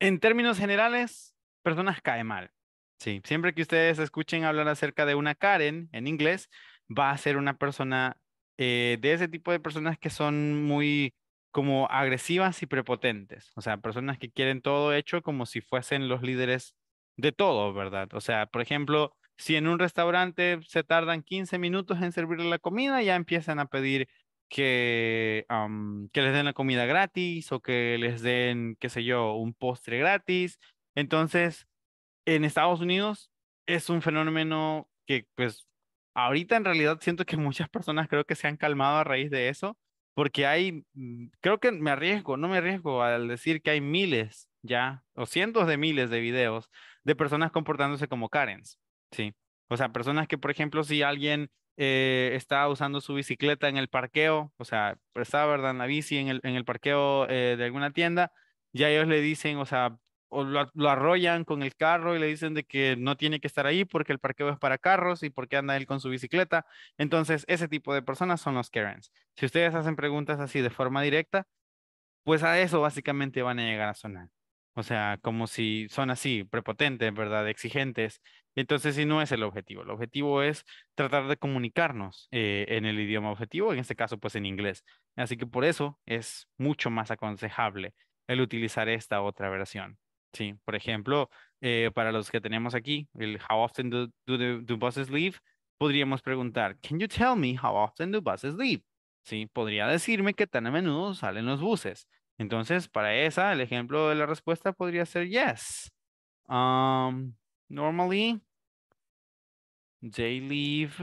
en términos generales, personas cae mal. Sí, siempre que ustedes escuchen hablar acerca de una Karen en inglés, va a ser una persona eh, de ese tipo de personas que son muy como agresivas y prepotentes, o sea, personas que quieren todo hecho como si fuesen los líderes de todo, ¿verdad? O sea, por ejemplo, si en un restaurante se tardan 15 minutos en servirle la comida, ya empiezan a pedir que, que les den la comida gratis o que les den, qué sé yo, un postre gratis. Entonces, en Estados Unidos es un fenómeno que pues ahorita en realidad siento que muchas personas creo que se han calmado a raíz de eso, porque hay, mm, creo que me arriesgo, no me arriesgo al decir que hay miles ya, o cientos de miles de videos de personas comportándose como Karens, ¿sí? O sea, personas que, por ejemplo, si alguien eh, está usando su bicicleta en el parqueo, o sea, está, ¿verdad?, en la bici, en el, en el parqueo eh, de alguna tienda, ya ellos le dicen, o sea, lo, arrollan con el carro y le dicen de que no tiene que estar ahí porque el parqueo es para carros y porque anda él con su bicicleta. Entonces, ese tipo de personas son los Karens. Si ustedes hacen preguntas así de forma directa, pues a eso básicamente van a llegar a sonar. O sea, como si son así, prepotentes, ¿verdad? Exigentes. Entonces, si no es el objetivo. El objetivo es tratar de comunicarnos eh, en el idioma objetivo, en este caso, pues en inglés. Así que por eso es mucho más aconsejable el utilizar esta otra versión. Sí, por ejemplo, eh, para los que tenemos aquí, el how often do, do, the, buses leave, podríamos preguntar, can you tell me how often do buses leave? Sí, podría decirme qué tan a menudo salen los buses. Entonces, para esa, el ejemplo de la respuesta podría ser yes. Um, normally, they leave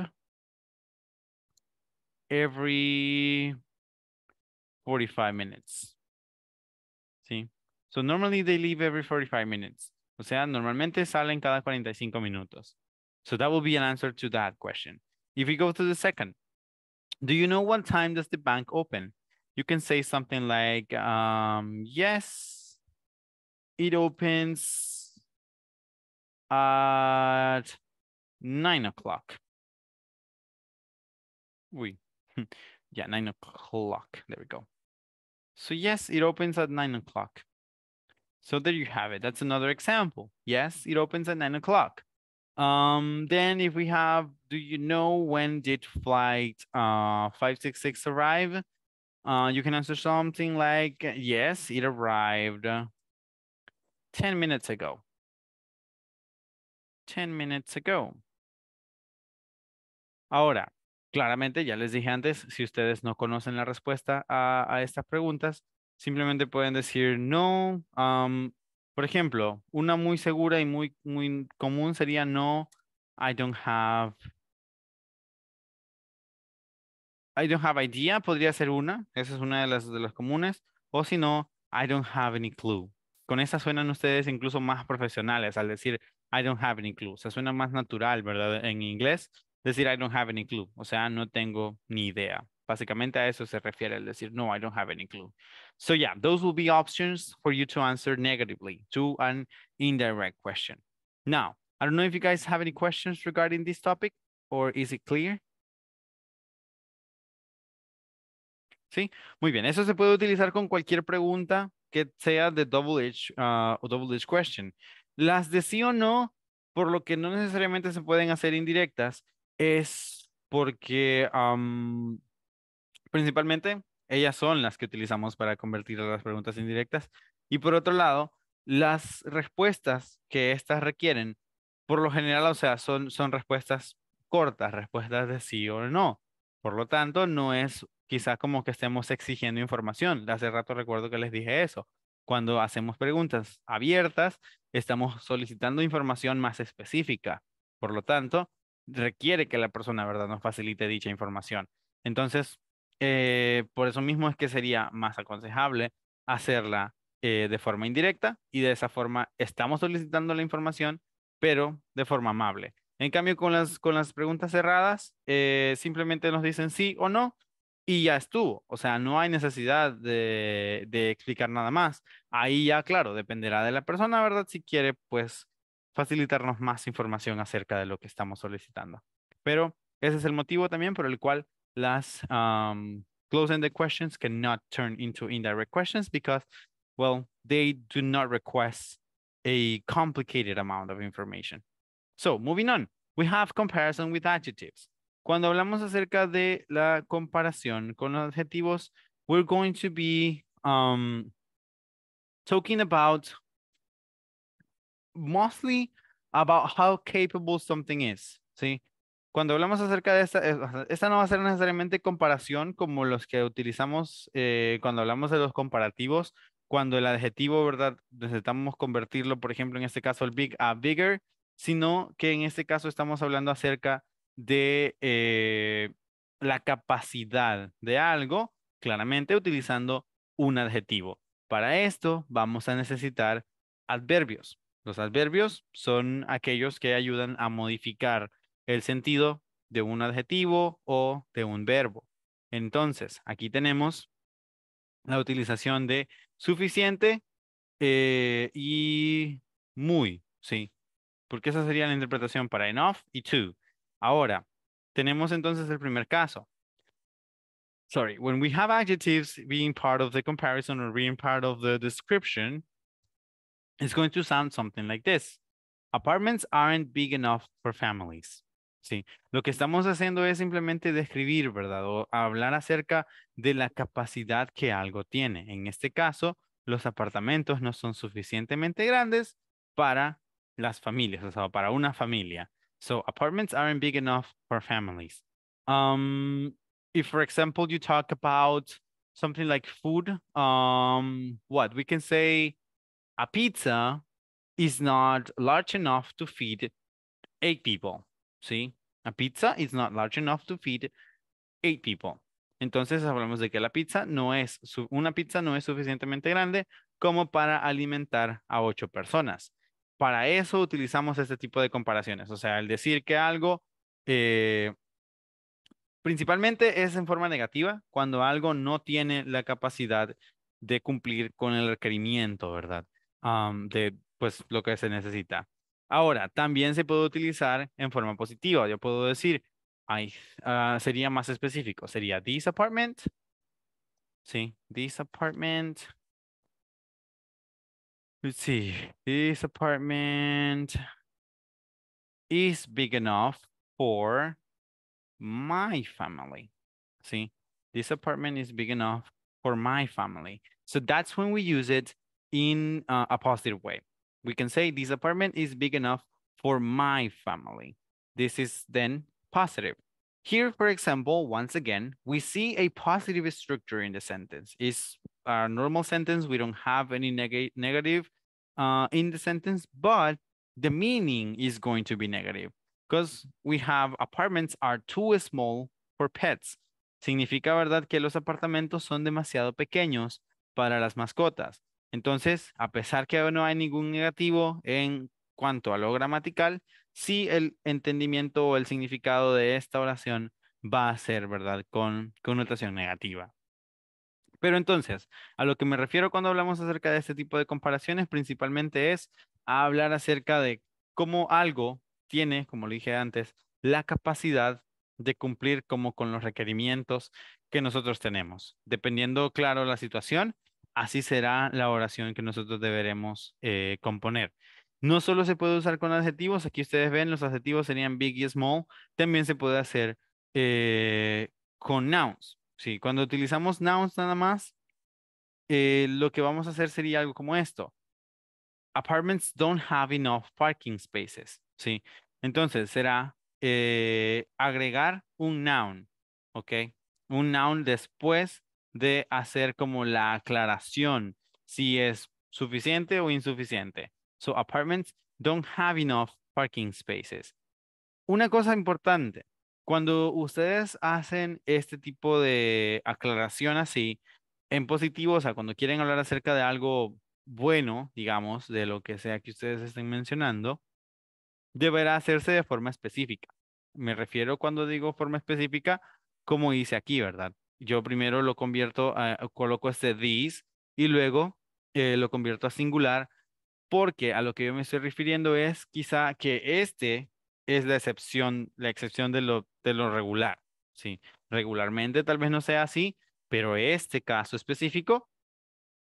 every 45 minutes. So normally they leave every 45 minutes. O sea, normalmente salen cada 45 minutos. So that will be an answer to that question. If we go to the second, do you know what time does the bank open? You can say something like, um, yes, it opens at nine o'clock. We, oui. [LAUGHS] yeah, nine o'clock, there we go. So yes, it opens at nine o'clock. So there you have it. That's another example. Yes, it opens at nine o'clock. Um, then if we have, do you know when did flight uh, 566 arrive? Uh, you can answer something like, yes, it arrived 10 minutes ago. 10 minutes ago. Ahora, claramente ya les dije antes, si ustedes no conocen la respuesta a, a estas preguntas, simplemente pueden decir no. por ejemplo, una muy segura y muy, muy común sería no, I don't have. I don't have idea, podría ser una. Esa es una de las, de las comunes. O si no, I don't have any clue. Con esa suenan ustedes incluso más profesionales al decir I don't have any clue. O suena más natural, ¿verdad? En inglés, decir I don't have any clue. O sea, no tengo ni idea. Básicamente a eso se refiere el decir, no, I don't have any clue. So yeah, those will be options for you to answer negatively to an indirect question. Now, I don't know if you guys have any questions regarding this topic or is it clear? Sí, muy bien. Eso se puede utilizar con cualquier pregunta que sea de double edge ah, o double edge question. Las de sí o no, por lo que no necesariamente se pueden hacer indirectas, es porque Principalmente, ellas son las que utilizamos para convertir las preguntas indirectas. Y por otro lado, las respuestas que estas requieren, por lo general, o sea, son, son respuestas cortas, respuestas de sí o no. Por lo tanto, no es quizás como que estemos exigiendo información. Hace rato recuerdo que les dije eso. Cuando hacemos preguntas abiertas, estamos solicitando información más específica. Por lo tanto, requiere que la persona, ¿verdad?, nos facilite dicha información. Entonces, eh, por eso mismo es que sería más aconsejable hacerla eh, de forma indirecta y de esa forma estamos solicitando la información, pero de forma amable. En cambio, con las, con las preguntas cerradas, eh, simplemente nos dicen sí o no y ya estuvo. O sea, no hay necesidad de, explicar nada más. Ahí ya, claro, dependerá de la persona, ¿verdad? Si quiere, pues, facilitarnos más información acerca de lo que estamos solicitando. Pero ese es el motivo también por el cual last um, closed-ended questions cannot turn into indirect questions because, well, they do not request a complicated amount of information. So moving on, we have comparison with adjectives. Cuando hablamos acerca de la comparación con los adjetivos, we're going to be um, talking about mostly about how capable something is. See, Cuando hablamos acerca de esta, eh, esta no va a ser necesariamente comparación como los que utilizamos eh, cuando hablamos de los comparativos, cuando el adjetivo, ¿verdad? Necesitamos convertirlo, por ejemplo, en este caso el big a bigger, sino que en este caso estamos hablando acerca de eh, la capacidad de algo, claramente utilizando un adjetivo. Para esto vamos a necesitar adverbios. Los adverbios son aquellos que ayudan a modificar el sentido de un adjetivo o de un verbo. Entonces, aquí tenemos la utilización de suficiente eh, y muy, ¿sí? Porque esa sería la interpretación para enough y too. Ahora, tenemos entonces el primer caso. Sorry, when we have adjectives being part of the comparison or being part of the description, it's going to sound something like this. Apartments aren't big enough for families. Sí, lo que estamos haciendo es simplemente describir, ¿verdad? O hablar acerca de la capacidad que algo tiene. En este caso, los apartamentos no son suficientemente grandes para las familias, o sea, para una familia. So apartments aren't big enough for families. Um, if, for example, you talk about something like food, um, what we can say, a pizza is not large enough to feed eight people. ¿sí? A pizza is not large enough to feed eight people. Entonces hablamos de que la pizza no es, una pizza no es suficientemente grande como para alimentar a ocho personas. Para eso utilizamos este tipo de comparaciones. O sea, el decir que algo eh, principalmente es en forma negativa cuando algo no tiene la capacidad de cumplir con el requerimiento, ¿verdad? de pues lo que se necesita. Ahora, también se puede utilizar en forma positiva. Yo puedo decir, I, ah, sería más específico, sería this apartment. Sí, this apartment. Let's see, this apartment is big enough for my family. Sí, this apartment is big enough for my family. So that's when we use it in uh, a positive way. we can say this apartment is big enough for my family. This is then positive. Here, for example, once again, we see a positive structure in the sentence. It's a normal sentence. We don't have any neg negative uh, in the sentence, but the meaning is going to be negative because we have apartments are too small for pets. Significa, ¿verdad?, que los apartamentos son demasiado pequeños para las mascotas. Entonces, a pesar que no hay ningún negativo en cuanto a lo gramatical, sí el entendimiento o el significado de esta oración va a ser, ¿verdad?, con connotación negativa. Pero entonces, a lo que me refiero cuando hablamos acerca de este tipo de comparaciones, principalmente es hablar acerca de cómo algo tiene, como lo dije antes, la capacidad de cumplir como con los requerimientos que nosotros tenemos, dependiendo, claro, la situación así será la oración que nosotros deberemos eh, componer. No solo se puede usar con adjetivos, aquí ustedes ven los adjetivos serían big y small, también se puede hacer eh, con nouns. cuando utilizamos nouns nada más, eh, lo que vamos a hacer sería algo como esto. Apartments don't have enough parking spaces. Sí, entonces será agregar un noun, ¿ok? Un noun después de hacer como la aclaración si es suficiente o insuficiente. So apartments don't have enough parking spaces. Una cosa importante, cuando ustedes hacen este tipo de aclaración así, en positivo, o sea, cuando quieren hablar acerca de algo bueno, digamos, de lo que sea que ustedes estén mencionando, deberá hacerse de forma específica. Me refiero cuando digo forma específica, como hice aquí, ¿verdad? yo primero lo convierto, a, coloco este this y luego eh, lo convierto a singular, porque a lo que yo me estoy refiriendo es quizá que este es la excepción, la excepción de lo, de lo regular, ¿sí? Regularmente tal vez no sea así, pero este caso específico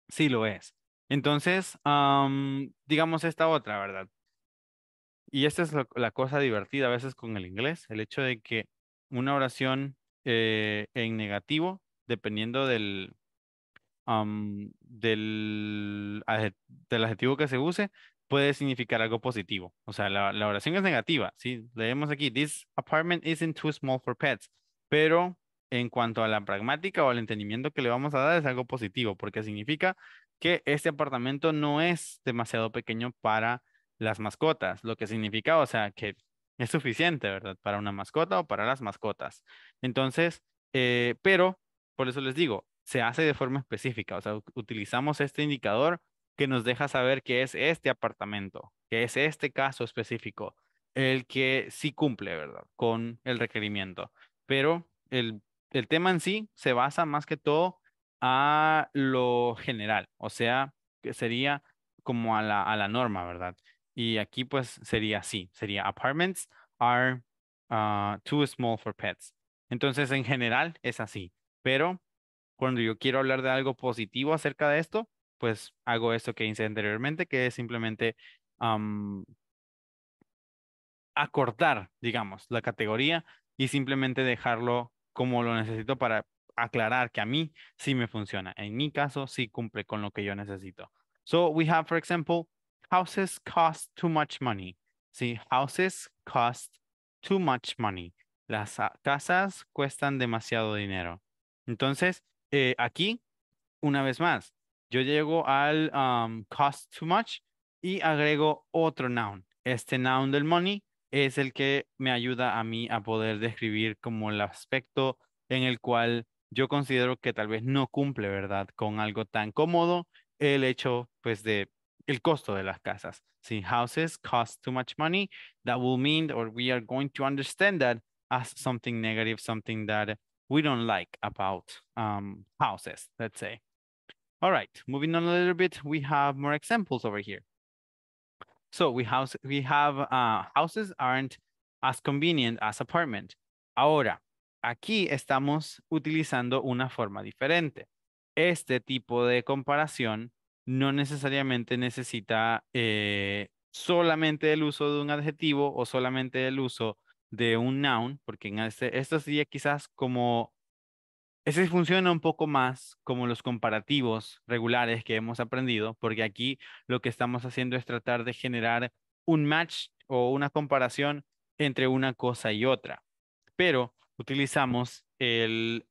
sí lo es. Entonces, digamos esta otra, ¿verdad? Y esta es la cosa divertida a veces con el inglés, el hecho de que una oración eh, en negativo, dependiendo del, del, del, adjetivo que se use, puede significar algo positivo. O sea, la, la oración es negativa, ¿sí? Leemos aquí, this apartment isn't too small for pets, pero en cuanto a la pragmática o al entendimiento que le vamos a dar es algo positivo, porque significa que este apartamento no es demasiado pequeño para las mascotas, lo que significa, o sea, que es suficiente, ¿verdad? Para una mascota o para las mascotas. Entonces, eh, pero, por eso les digo, se hace de forma específica, o sea, utilizamos este indicador que nos deja saber que es este apartamento, que es este caso específico, el que sí cumple, ¿verdad? Con el requerimiento. Pero el, tema en sí se basa más que todo a lo general, o sea, que sería como a la, a la norma, ¿verdad? Y aquí pues sería así, sería apartments are ah, too small for pets. Entonces en general es así, pero cuando yo quiero hablar de algo positivo acerca de esto, pues hago esto que hice anteriormente, que es simplemente acortar, digamos, la categoría y simplemente dejarlo como lo necesito para aclarar que a mí sí me funciona. En mi caso, sí cumple con lo que yo necesito. So we have, for example, houses cost too much money. Sí, houses cost too much money. Las casas cuestan demasiado dinero. Entonces, eh, aquí, una vez más, yo llego al um, cost too much y agrego otro noun. Este noun del money es el que me ayuda a mí a poder describir como el aspecto en el cual yo considero que tal vez no cumple, ¿verdad? Con algo tan cómodo el hecho, pues, de el costo de las casas. See, houses cost too much money. That will mean, or we are going to understand that as something negative, something that we don't like about um, houses, let's say. All right, moving on a little bit, we have more examples over here. So we, house, we have uh, houses aren't as convenient as apartment. Ahora, aquí estamos utilizando una forma diferente. Este tipo de comparación no necesariamente necesita eh, solamente el uso de un adjetivo o solamente el uso de un noun, porque en este, esto sería quizás como, ese funciona un poco más como los comparativos regulares que hemos aprendido, porque aquí lo que estamos haciendo es tratar de generar un match o una comparación entre una cosa y otra, pero utilizamos el,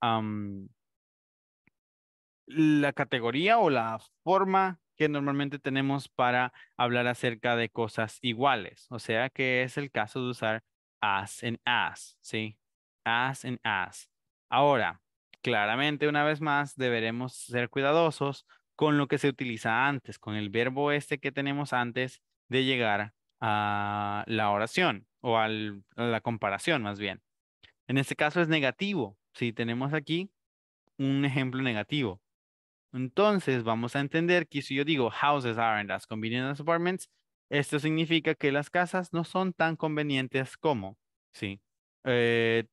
la categoría o la forma que normalmente tenemos para hablar acerca de cosas iguales. O sea que es el caso de usar as en as, ¿sí? As en as. Ahora, claramente una vez más deberemos ser cuidadosos con lo que se utiliza antes, con el verbo este que tenemos antes de llegar a la oración o a la comparación más bien. En este caso es negativo. Si tenemos aquí un ejemplo negativo. Entonces vamos a entender que si yo digo houses aren't as convenient as apartments, esto significa que las casas no son tan convenientes como, ¿sí? Eh,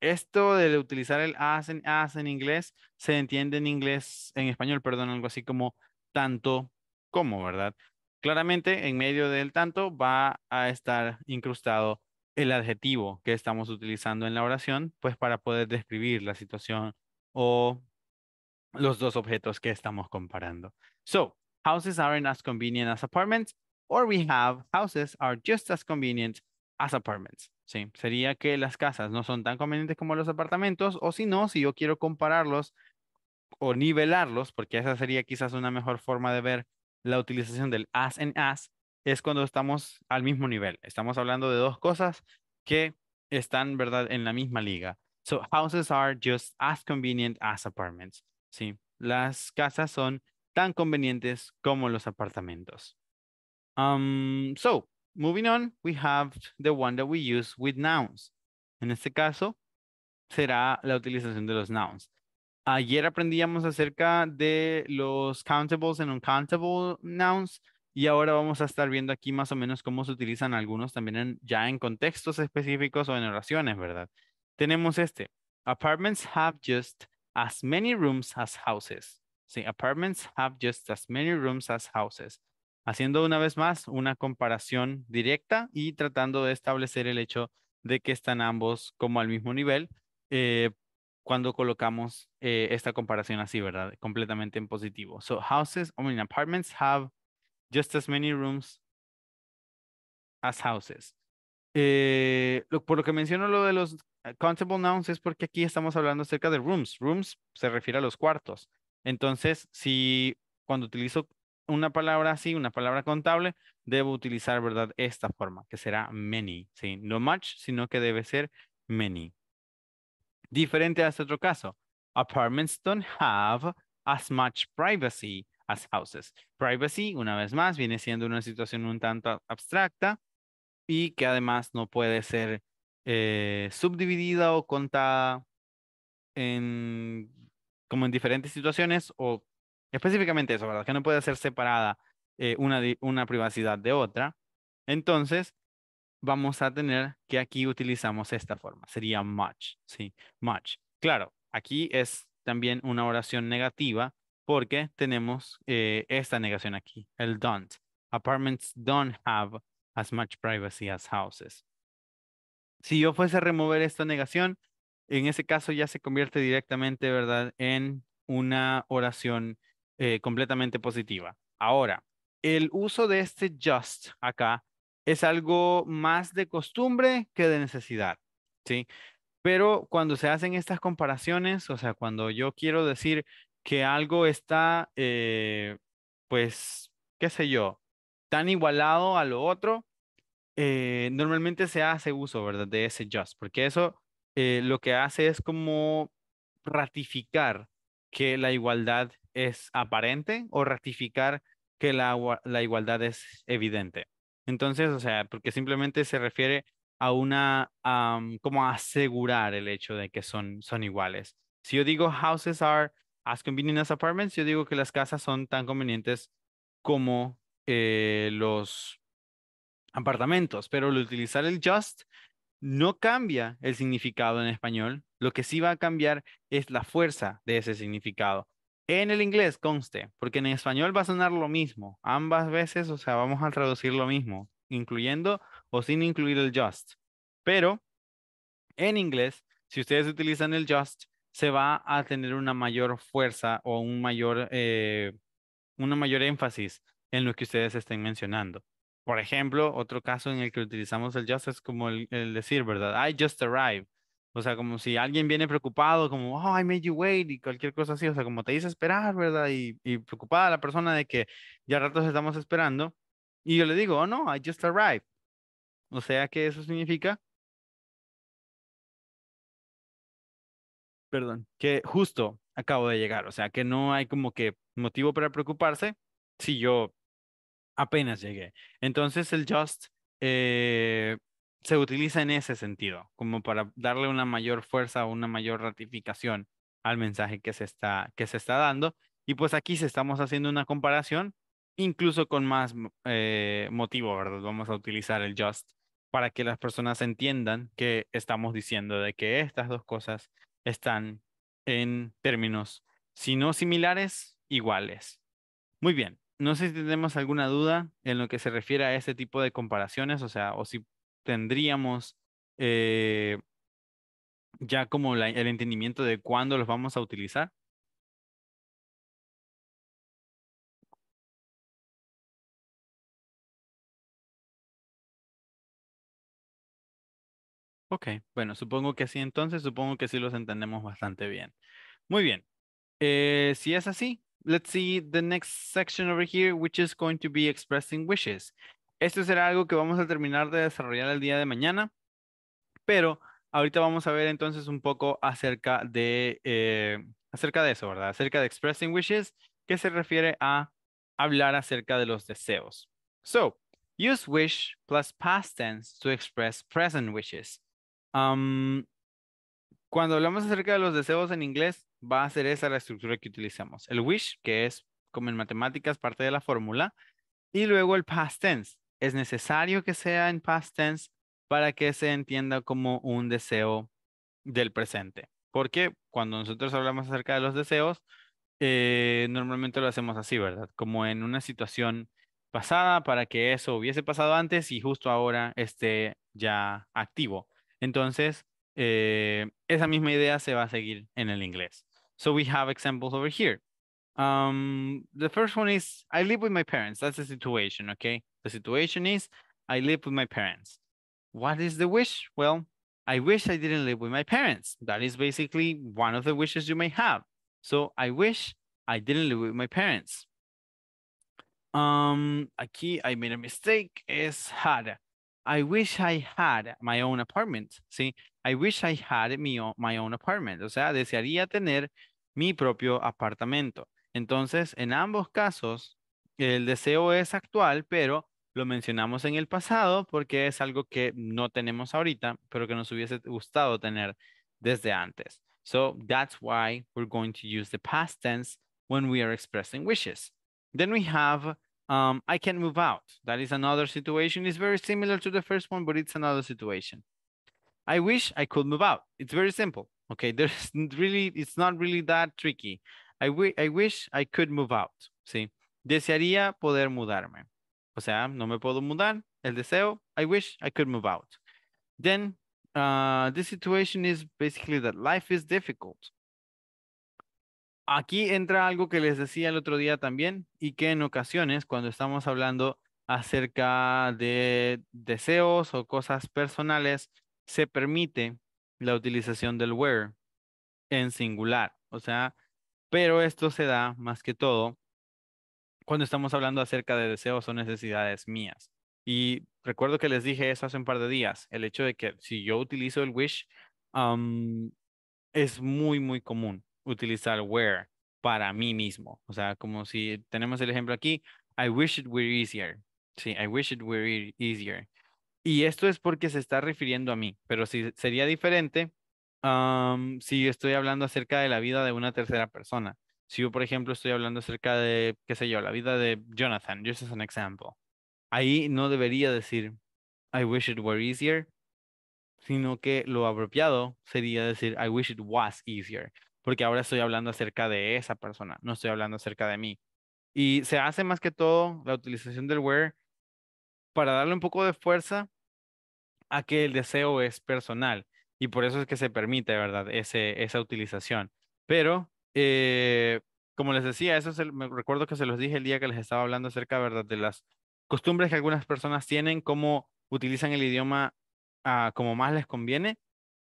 esto de utilizar el as en as en inglés se entiende en inglés, en español, perdón, algo así como tanto como, ¿verdad? Claramente, en medio del tanto va a estar incrustado el adjetivo que estamos utilizando en la oración, pues para poder describir la situación o los dos objetos que estamos comparando. So, houses aren't as convenient as apartments, or we have houses are just as convenient as apartments. ¿sí? Sería que las casas no son tan convenientes como los apartamentos, o si no, si yo quiero compararlos o nivelarlos, porque esa sería quizás una mejor forma de ver la utilización del as en as, es cuando estamos al mismo nivel. Estamos hablando de dos cosas que están, ¿verdad?, en la misma liga. So, houses are just as convenient as apartments. Sí, las casas son tan convenientes como los apartamentos. Um, so, moving on, we have the one that we use with nouns. En este caso, será la utilización de los nouns. Ayer aprendíamos acerca de los countables and uncountable nouns y ahora vamos a estar viendo aquí más o menos cómo se utilizan algunos también ya en contextos específicos o en oraciones, ¿verdad? Tenemos este. Apartments have just as many rooms as houses. Sí, apartments have just as many rooms as houses. Haciendo una vez más una comparación directa y tratando de establecer el hecho de que están ambos como al mismo nivel eh, cuando colocamos eh, esta comparación así, ¿verdad? Completamente en positivo. So houses, I mean apartments have just as many rooms as houses. Eh, por lo que menciono lo de los Countable nouns es porque aquí estamos hablando acerca de rooms. Rooms se refiere a los cuartos. Entonces, si cuando utilizo una palabra así, una palabra contable, debo utilizar, ¿verdad? Esta forma, que será many, No much, sino que debe ser many. Diferente a este otro caso. Apartments don't have as much privacy as houses. Privacy, una vez más, viene siendo una situación un tanto abstracta y que además no puede ser eh, subdividida o contada en, como en diferentes situaciones o específicamente eso, ¿verdad? Que no puede ser separada eh, una, una privacidad de otra. Entonces, vamos a tener que aquí utilizamos esta forma. Sería much, ¿sí? Much. Claro, aquí es también una oración negativa porque tenemos eh, esta negación aquí, el don't. Apartments don't have as much privacy as houses si yo fuese a remover esta negación, en ese caso ya se convierte directamente, ¿verdad?, en una oración eh, completamente positiva. Ahora, el uso de este just acá es algo más de costumbre que de necesidad, ¿sí? Pero cuando se hacen estas comparaciones, o sea, cuando yo quiero decir que algo está, eh, pues, qué sé yo, tan igualado a lo otro, eh, normalmente se hace uso, ¿verdad? De ese just, porque eso eh, lo que hace es como ratificar que la igualdad es aparente o ratificar que la, igualdad es evidente. Entonces, o sea, porque simplemente se refiere a una, como asegurar el hecho de que son, son iguales. Si yo digo houses are as convenient as apartments, yo digo que las casas son tan convenientes como eh, los apartamentos, pero al utilizar el just no cambia el significado en español, lo que sí va a cambiar es la fuerza de ese significado. En el inglés conste, porque en español va a sonar lo mismo, ambas veces, o sea, vamos a traducir lo mismo, incluyendo o sin incluir el just. Pero en inglés, si ustedes utilizan el just, se va a tener una mayor fuerza o un mayor, eh, una mayor énfasis en lo que ustedes estén mencionando. Por ejemplo, otro caso en el que utilizamos el just es como el, decir, ¿verdad? I just arrived. O sea, como si alguien viene preocupado, como, oh, I made you wait, y cualquier cosa así. O sea, como te dice esperar, ¿verdad? Y, y preocupada la persona de que ya ratos estamos esperando. Y yo le digo, oh, no, I just arrived. O sea, que eso significa, perdón, que justo acabo de llegar. O sea, que no hay como que motivo para preocuparse si yo apenas llegué. Entonces el just eh, se utiliza en ese sentido, como para darle una mayor fuerza, o una mayor ratificación al mensaje que se está, que se está dando. Y pues aquí estamos haciendo una comparación, incluso con más eh, motivo, ¿verdad? Vamos a utilizar el just para que las personas entiendan que estamos diciendo de que estas dos cosas están en términos, si no similares, iguales. Muy bien no sé si tenemos alguna duda en lo que se refiere a este tipo de comparaciones, o sea, o si tendríamos eh, ya como el entendimiento de cuándo los vamos a utilizar. Ok, bueno, supongo que sí, entonces supongo que sí los entendemos bastante bien. Muy bien. Eh, si es así, let's see the next section over here, which is going to be expressing wishes. Esto será algo que vamos a terminar de desarrollar el día de mañana, pero ahorita vamos a ver entonces un poco acerca de, eh, acerca de eso, ¿verdad? Acerca de expressing wishes, que se refiere a hablar acerca de los deseos. So, use wish plus past tense to express present wishes. Um, cuando hablamos acerca de los deseos en inglés, va a ser esa la estructura que utilizamos. El wish, que es como en matemáticas parte de la fórmula, y luego el past tense. Es necesario que sea en past tense para que se entienda como un deseo del presente. Porque cuando nosotros hablamos acerca de los deseos, eh, normalmente lo hacemos así, ¿verdad? Como en una situación pasada para que eso hubiese pasado antes y justo ahora esté ya activo. Entonces, eh, esa misma idea se va a seguir en el inglés. So we have examples over here. Um, the first one is I live with my parents. That's the situation, okay? The situation is I live with my parents. What is the wish? Well, I wish I didn't live with my parents. That is basically one of the wishes you may have. So I wish I didn't live with my parents. Um, aquí I made a mistake. Es had. I wish I had my own apartment. See, I wish I had my own apartment. O sea, desearía tener mi propio apartamento. Entonces, en ambos casos, el deseo es actual, pero lo mencionamos en el pasado porque es algo que no tenemos ahorita, pero que nos hubiese gustado tener desde antes. So that's why we're going to use the past tense when we are expressing wishes. Then we have, um, I can move out. That is another situation. It's very similar to the first one, but it's another situation. I wish I could move out. It's very simple. Okay, [LAUGHS] there's really, it's not really that tricky. I, wish I could move out. ¿Sí? Desearía poder mudarme. O sea, no me puedo mudar. El deseo, I wish I could move out. Then, uh, situation is basically that life is difficult. Aquí entra algo que les decía el otro día también y que en ocasiones cuando estamos hablando acerca de deseos o cosas personales, se permite la utilización del where en singular, o sea, pero esto se da más que todo cuando estamos hablando acerca de deseos o necesidades mías. Y recuerdo que les dije eso hace un par de días, el hecho de que si yo utilizo el wish, es muy, muy común utilizar where para mí mismo. O sea, como si tenemos el ejemplo aquí, I wish it were easier. Sí, I wish it were easier. Y esto es porque se está refiriendo a mí, pero si sería diferente si estoy hablando acerca de la vida de una tercera persona. Si yo, por ejemplo, estoy hablando acerca de, qué sé yo, la vida de Jonathan, just as an example. Ahí no debería decir, I wish it were easier, sino que lo apropiado sería decir, I wish it was easier, porque ahora estoy hablando acerca de esa persona, no estoy hablando acerca de mí. Y se hace más que todo la utilización del were para darle un poco de fuerza a que el deseo es personal y por eso es que se permite, ¿verdad? Ese, esa utilización. Pero, eh, como les decía, eso es me recuerdo que se los dije el día que les estaba hablando acerca, ¿verdad? De las costumbres que algunas personas tienen, cómo utilizan el idioma a ah, como más les conviene.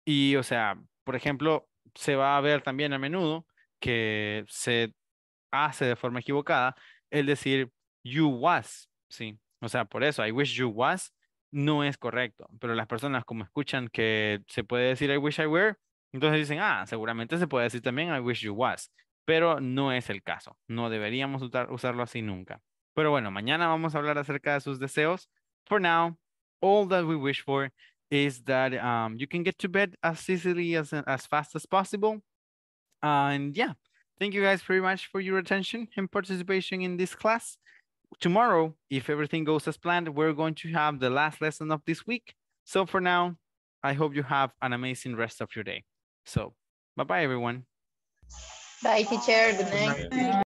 Y, o sea, por ejemplo, se va a ver también a menudo que se hace de forma equivocada el decir you was, ¿sí? O sea, por eso, I wish you was, no es correcto, pero las personas como escuchan que se puede decir I wish I were, entonces dicen, ah, seguramente se puede decir también I wish you was, pero no es el caso, no deberíamos usarlo así nunca. Pero bueno, mañana vamos a hablar acerca de sus deseos. For now, all that we wish for is that um, you can get to bed as easily as, as fast as possible. And yeah, thank you guys very much for your attention and participation in this class. tomorrow, if everything goes as planned, we're going to have the last lesson of this week. So for now, I hope you have an amazing rest of your day. So bye-bye, everyone. Bye, teacher. Good night.